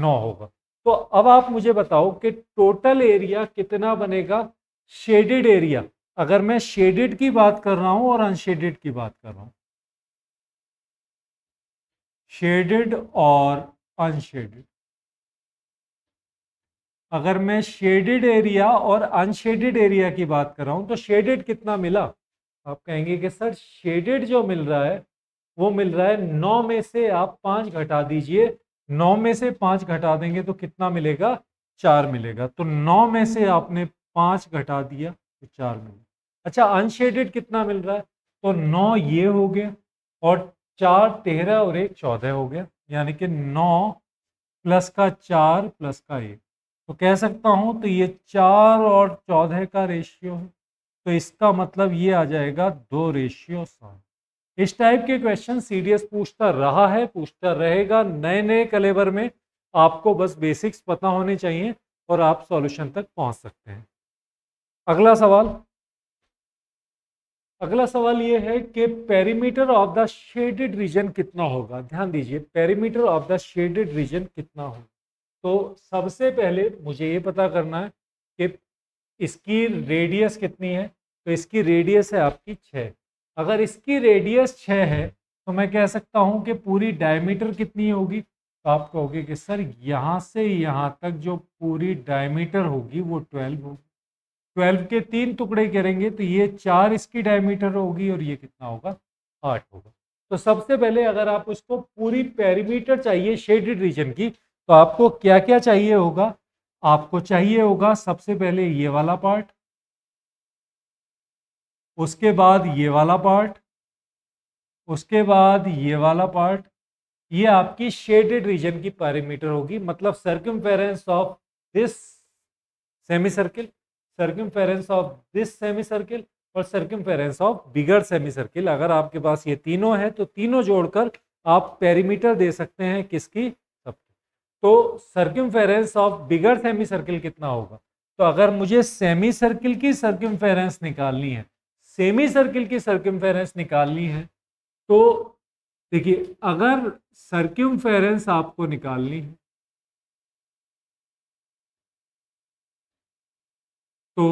नौ होगा तो अब आप मुझे बताओ कि टोटल एरिया कितना बनेगा शेडेड एरिया अगर मैं शेडेड की बात कर रहा हूं और अनशेडेड की बात कर रहा हूं शेडेड और अनशेडेड अगर मैं शेडेड एरिया और अनशेडेड एरिया की बात कर रहा हूं तो शेडेड कितना मिला आप कहेंगे कि सर शेडेड जो मिल रहा है वो मिल रहा है नौ में से आप पाँच घटा दीजिए नौ में से पाँच घटा देंगे तो कितना मिलेगा चार मिलेगा तो नौ में से आपने पाँच घटा दिया तो चार मिलेगा अच्छा अनशेडेड कितना मिल रहा है तो नौ ये हो गया और चार तेरह और एक चौदह हो गया यानी कि नौ प्लस का चार प्लस का एक तो कह सकता हूँ तो ये चार और चौदह का रेशियो है तो इसका मतलब ये आ जाएगा दो रेशियो सात इस टाइप के क्वेश्चन सीडीएस पूछता रहा है पूछता रहेगा नए नए कलेवर में आपको बस बेसिक्स पता होने चाहिए और आप सॉल्यूशन तक पहुंच सकते हैं अगला सवाल अगला सवाल ये है कि perimeter of the shaded region कितना होगा ध्यान दीजिए perimeter of the shaded region कितना होगा तो सबसे पहले मुझे ये पता करना है कि इसकी रेडियस कितनी है तो इसकी रेडियस है आपकी छः अगर इसकी रेडियस छः है तो मैं कह सकता हूँ कि पूरी डायमीटर कितनी होगी तो आप कहोगे कि सर यहाँ से यहाँ तक जो पूरी डायमीटर होगी वो ट्वेल्व होगी ट्वेल्व के तीन टुकड़े करेंगे तो ये चार इसकी डायमीटर होगी और ये कितना होगा आठ होगा तो सबसे पहले अगर आप उसको पूरी पेरीमीटर चाहिए शेडेड रीजन की तो आपको क्या क्या चाहिए होगा आपको चाहिए होगा सबसे पहले ये वाला पार्ट उसके बाद ये वाला पार्ट उसके बाद ये वाला पार्ट ये आपकी शेडेड रीजन की पैरामीटर होगी मतलब circumference of this semi circle circumference of this semi circle और circumference of bigger semi circle अगर आपके पास ये तीनों है तो तीनों जोड़कर आप पेरीमीटर दे सकते हैं किसकी सबकी तो circumference of bigger semi circle कितना होगा तो अगर मुझे सेमी सर्किल की सर्कमफेरेंस निकालनी है सेमी सर्किल की सर्किमफेरेंस निकालनी है तो देखिए अगर सर्किमफेरेंस आपको निकालनी है तो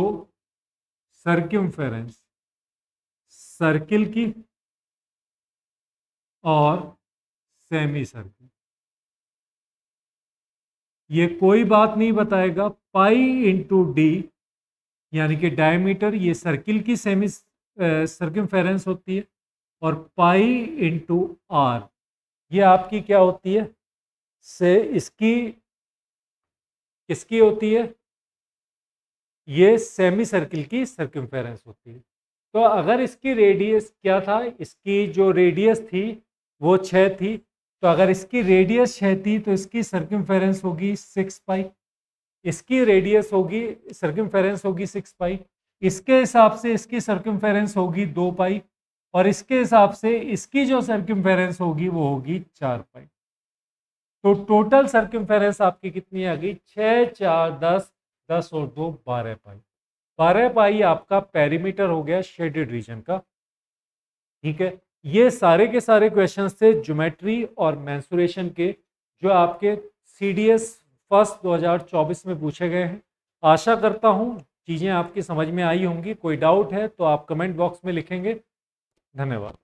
सर्किमफेरेंस सर्किल की और सेमी सर्किल ये कोई बात नहीं बताएगा पाई इंटू डी यानी कि डायमीटर ये सर्किल की सेमी सर्किम फेरेंस होती है और पाई इंटू आर ये आपकी क्या होती है से इसकी किसकी होती है ये सेमी सर्किल की सर्कम होती है तो अगर इसकी रेडियस क्या था इसकी जो रेडियस थी वो छः थी तो अगर इसकी रेडियस छः थी तो इसकी सर्कम होगी सिक्स पाई इसकी रेडियस होगी सर्कम होगी सिक्स पाई इसके हिसाब से इसकी सर्कमफेरेंस होगी दो पाई और इसके हिसाब से इसकी जो सर्कमफेरेंस होगी वो होगी चार पाई तो टोटल सर्कमफेरेंस आपकी कितनी आ गई छ चार दस दस और दो बारह पाई बारह पाई आपका पेरीमीटर हो गया शेडेड रीजन का ठीक है ये सारे के सारे क्वेश्चन थे ज्योमेट्री और मैंसुरेशन के जो आपके सी डी एस फर्स्ट 2024 में पूछे गए हैं आशा करता हूँ चीज़ें आपकी समझ में आई होंगी कोई डाउट है तो आप कमेंट बॉक्स में लिखेंगे धन्यवाद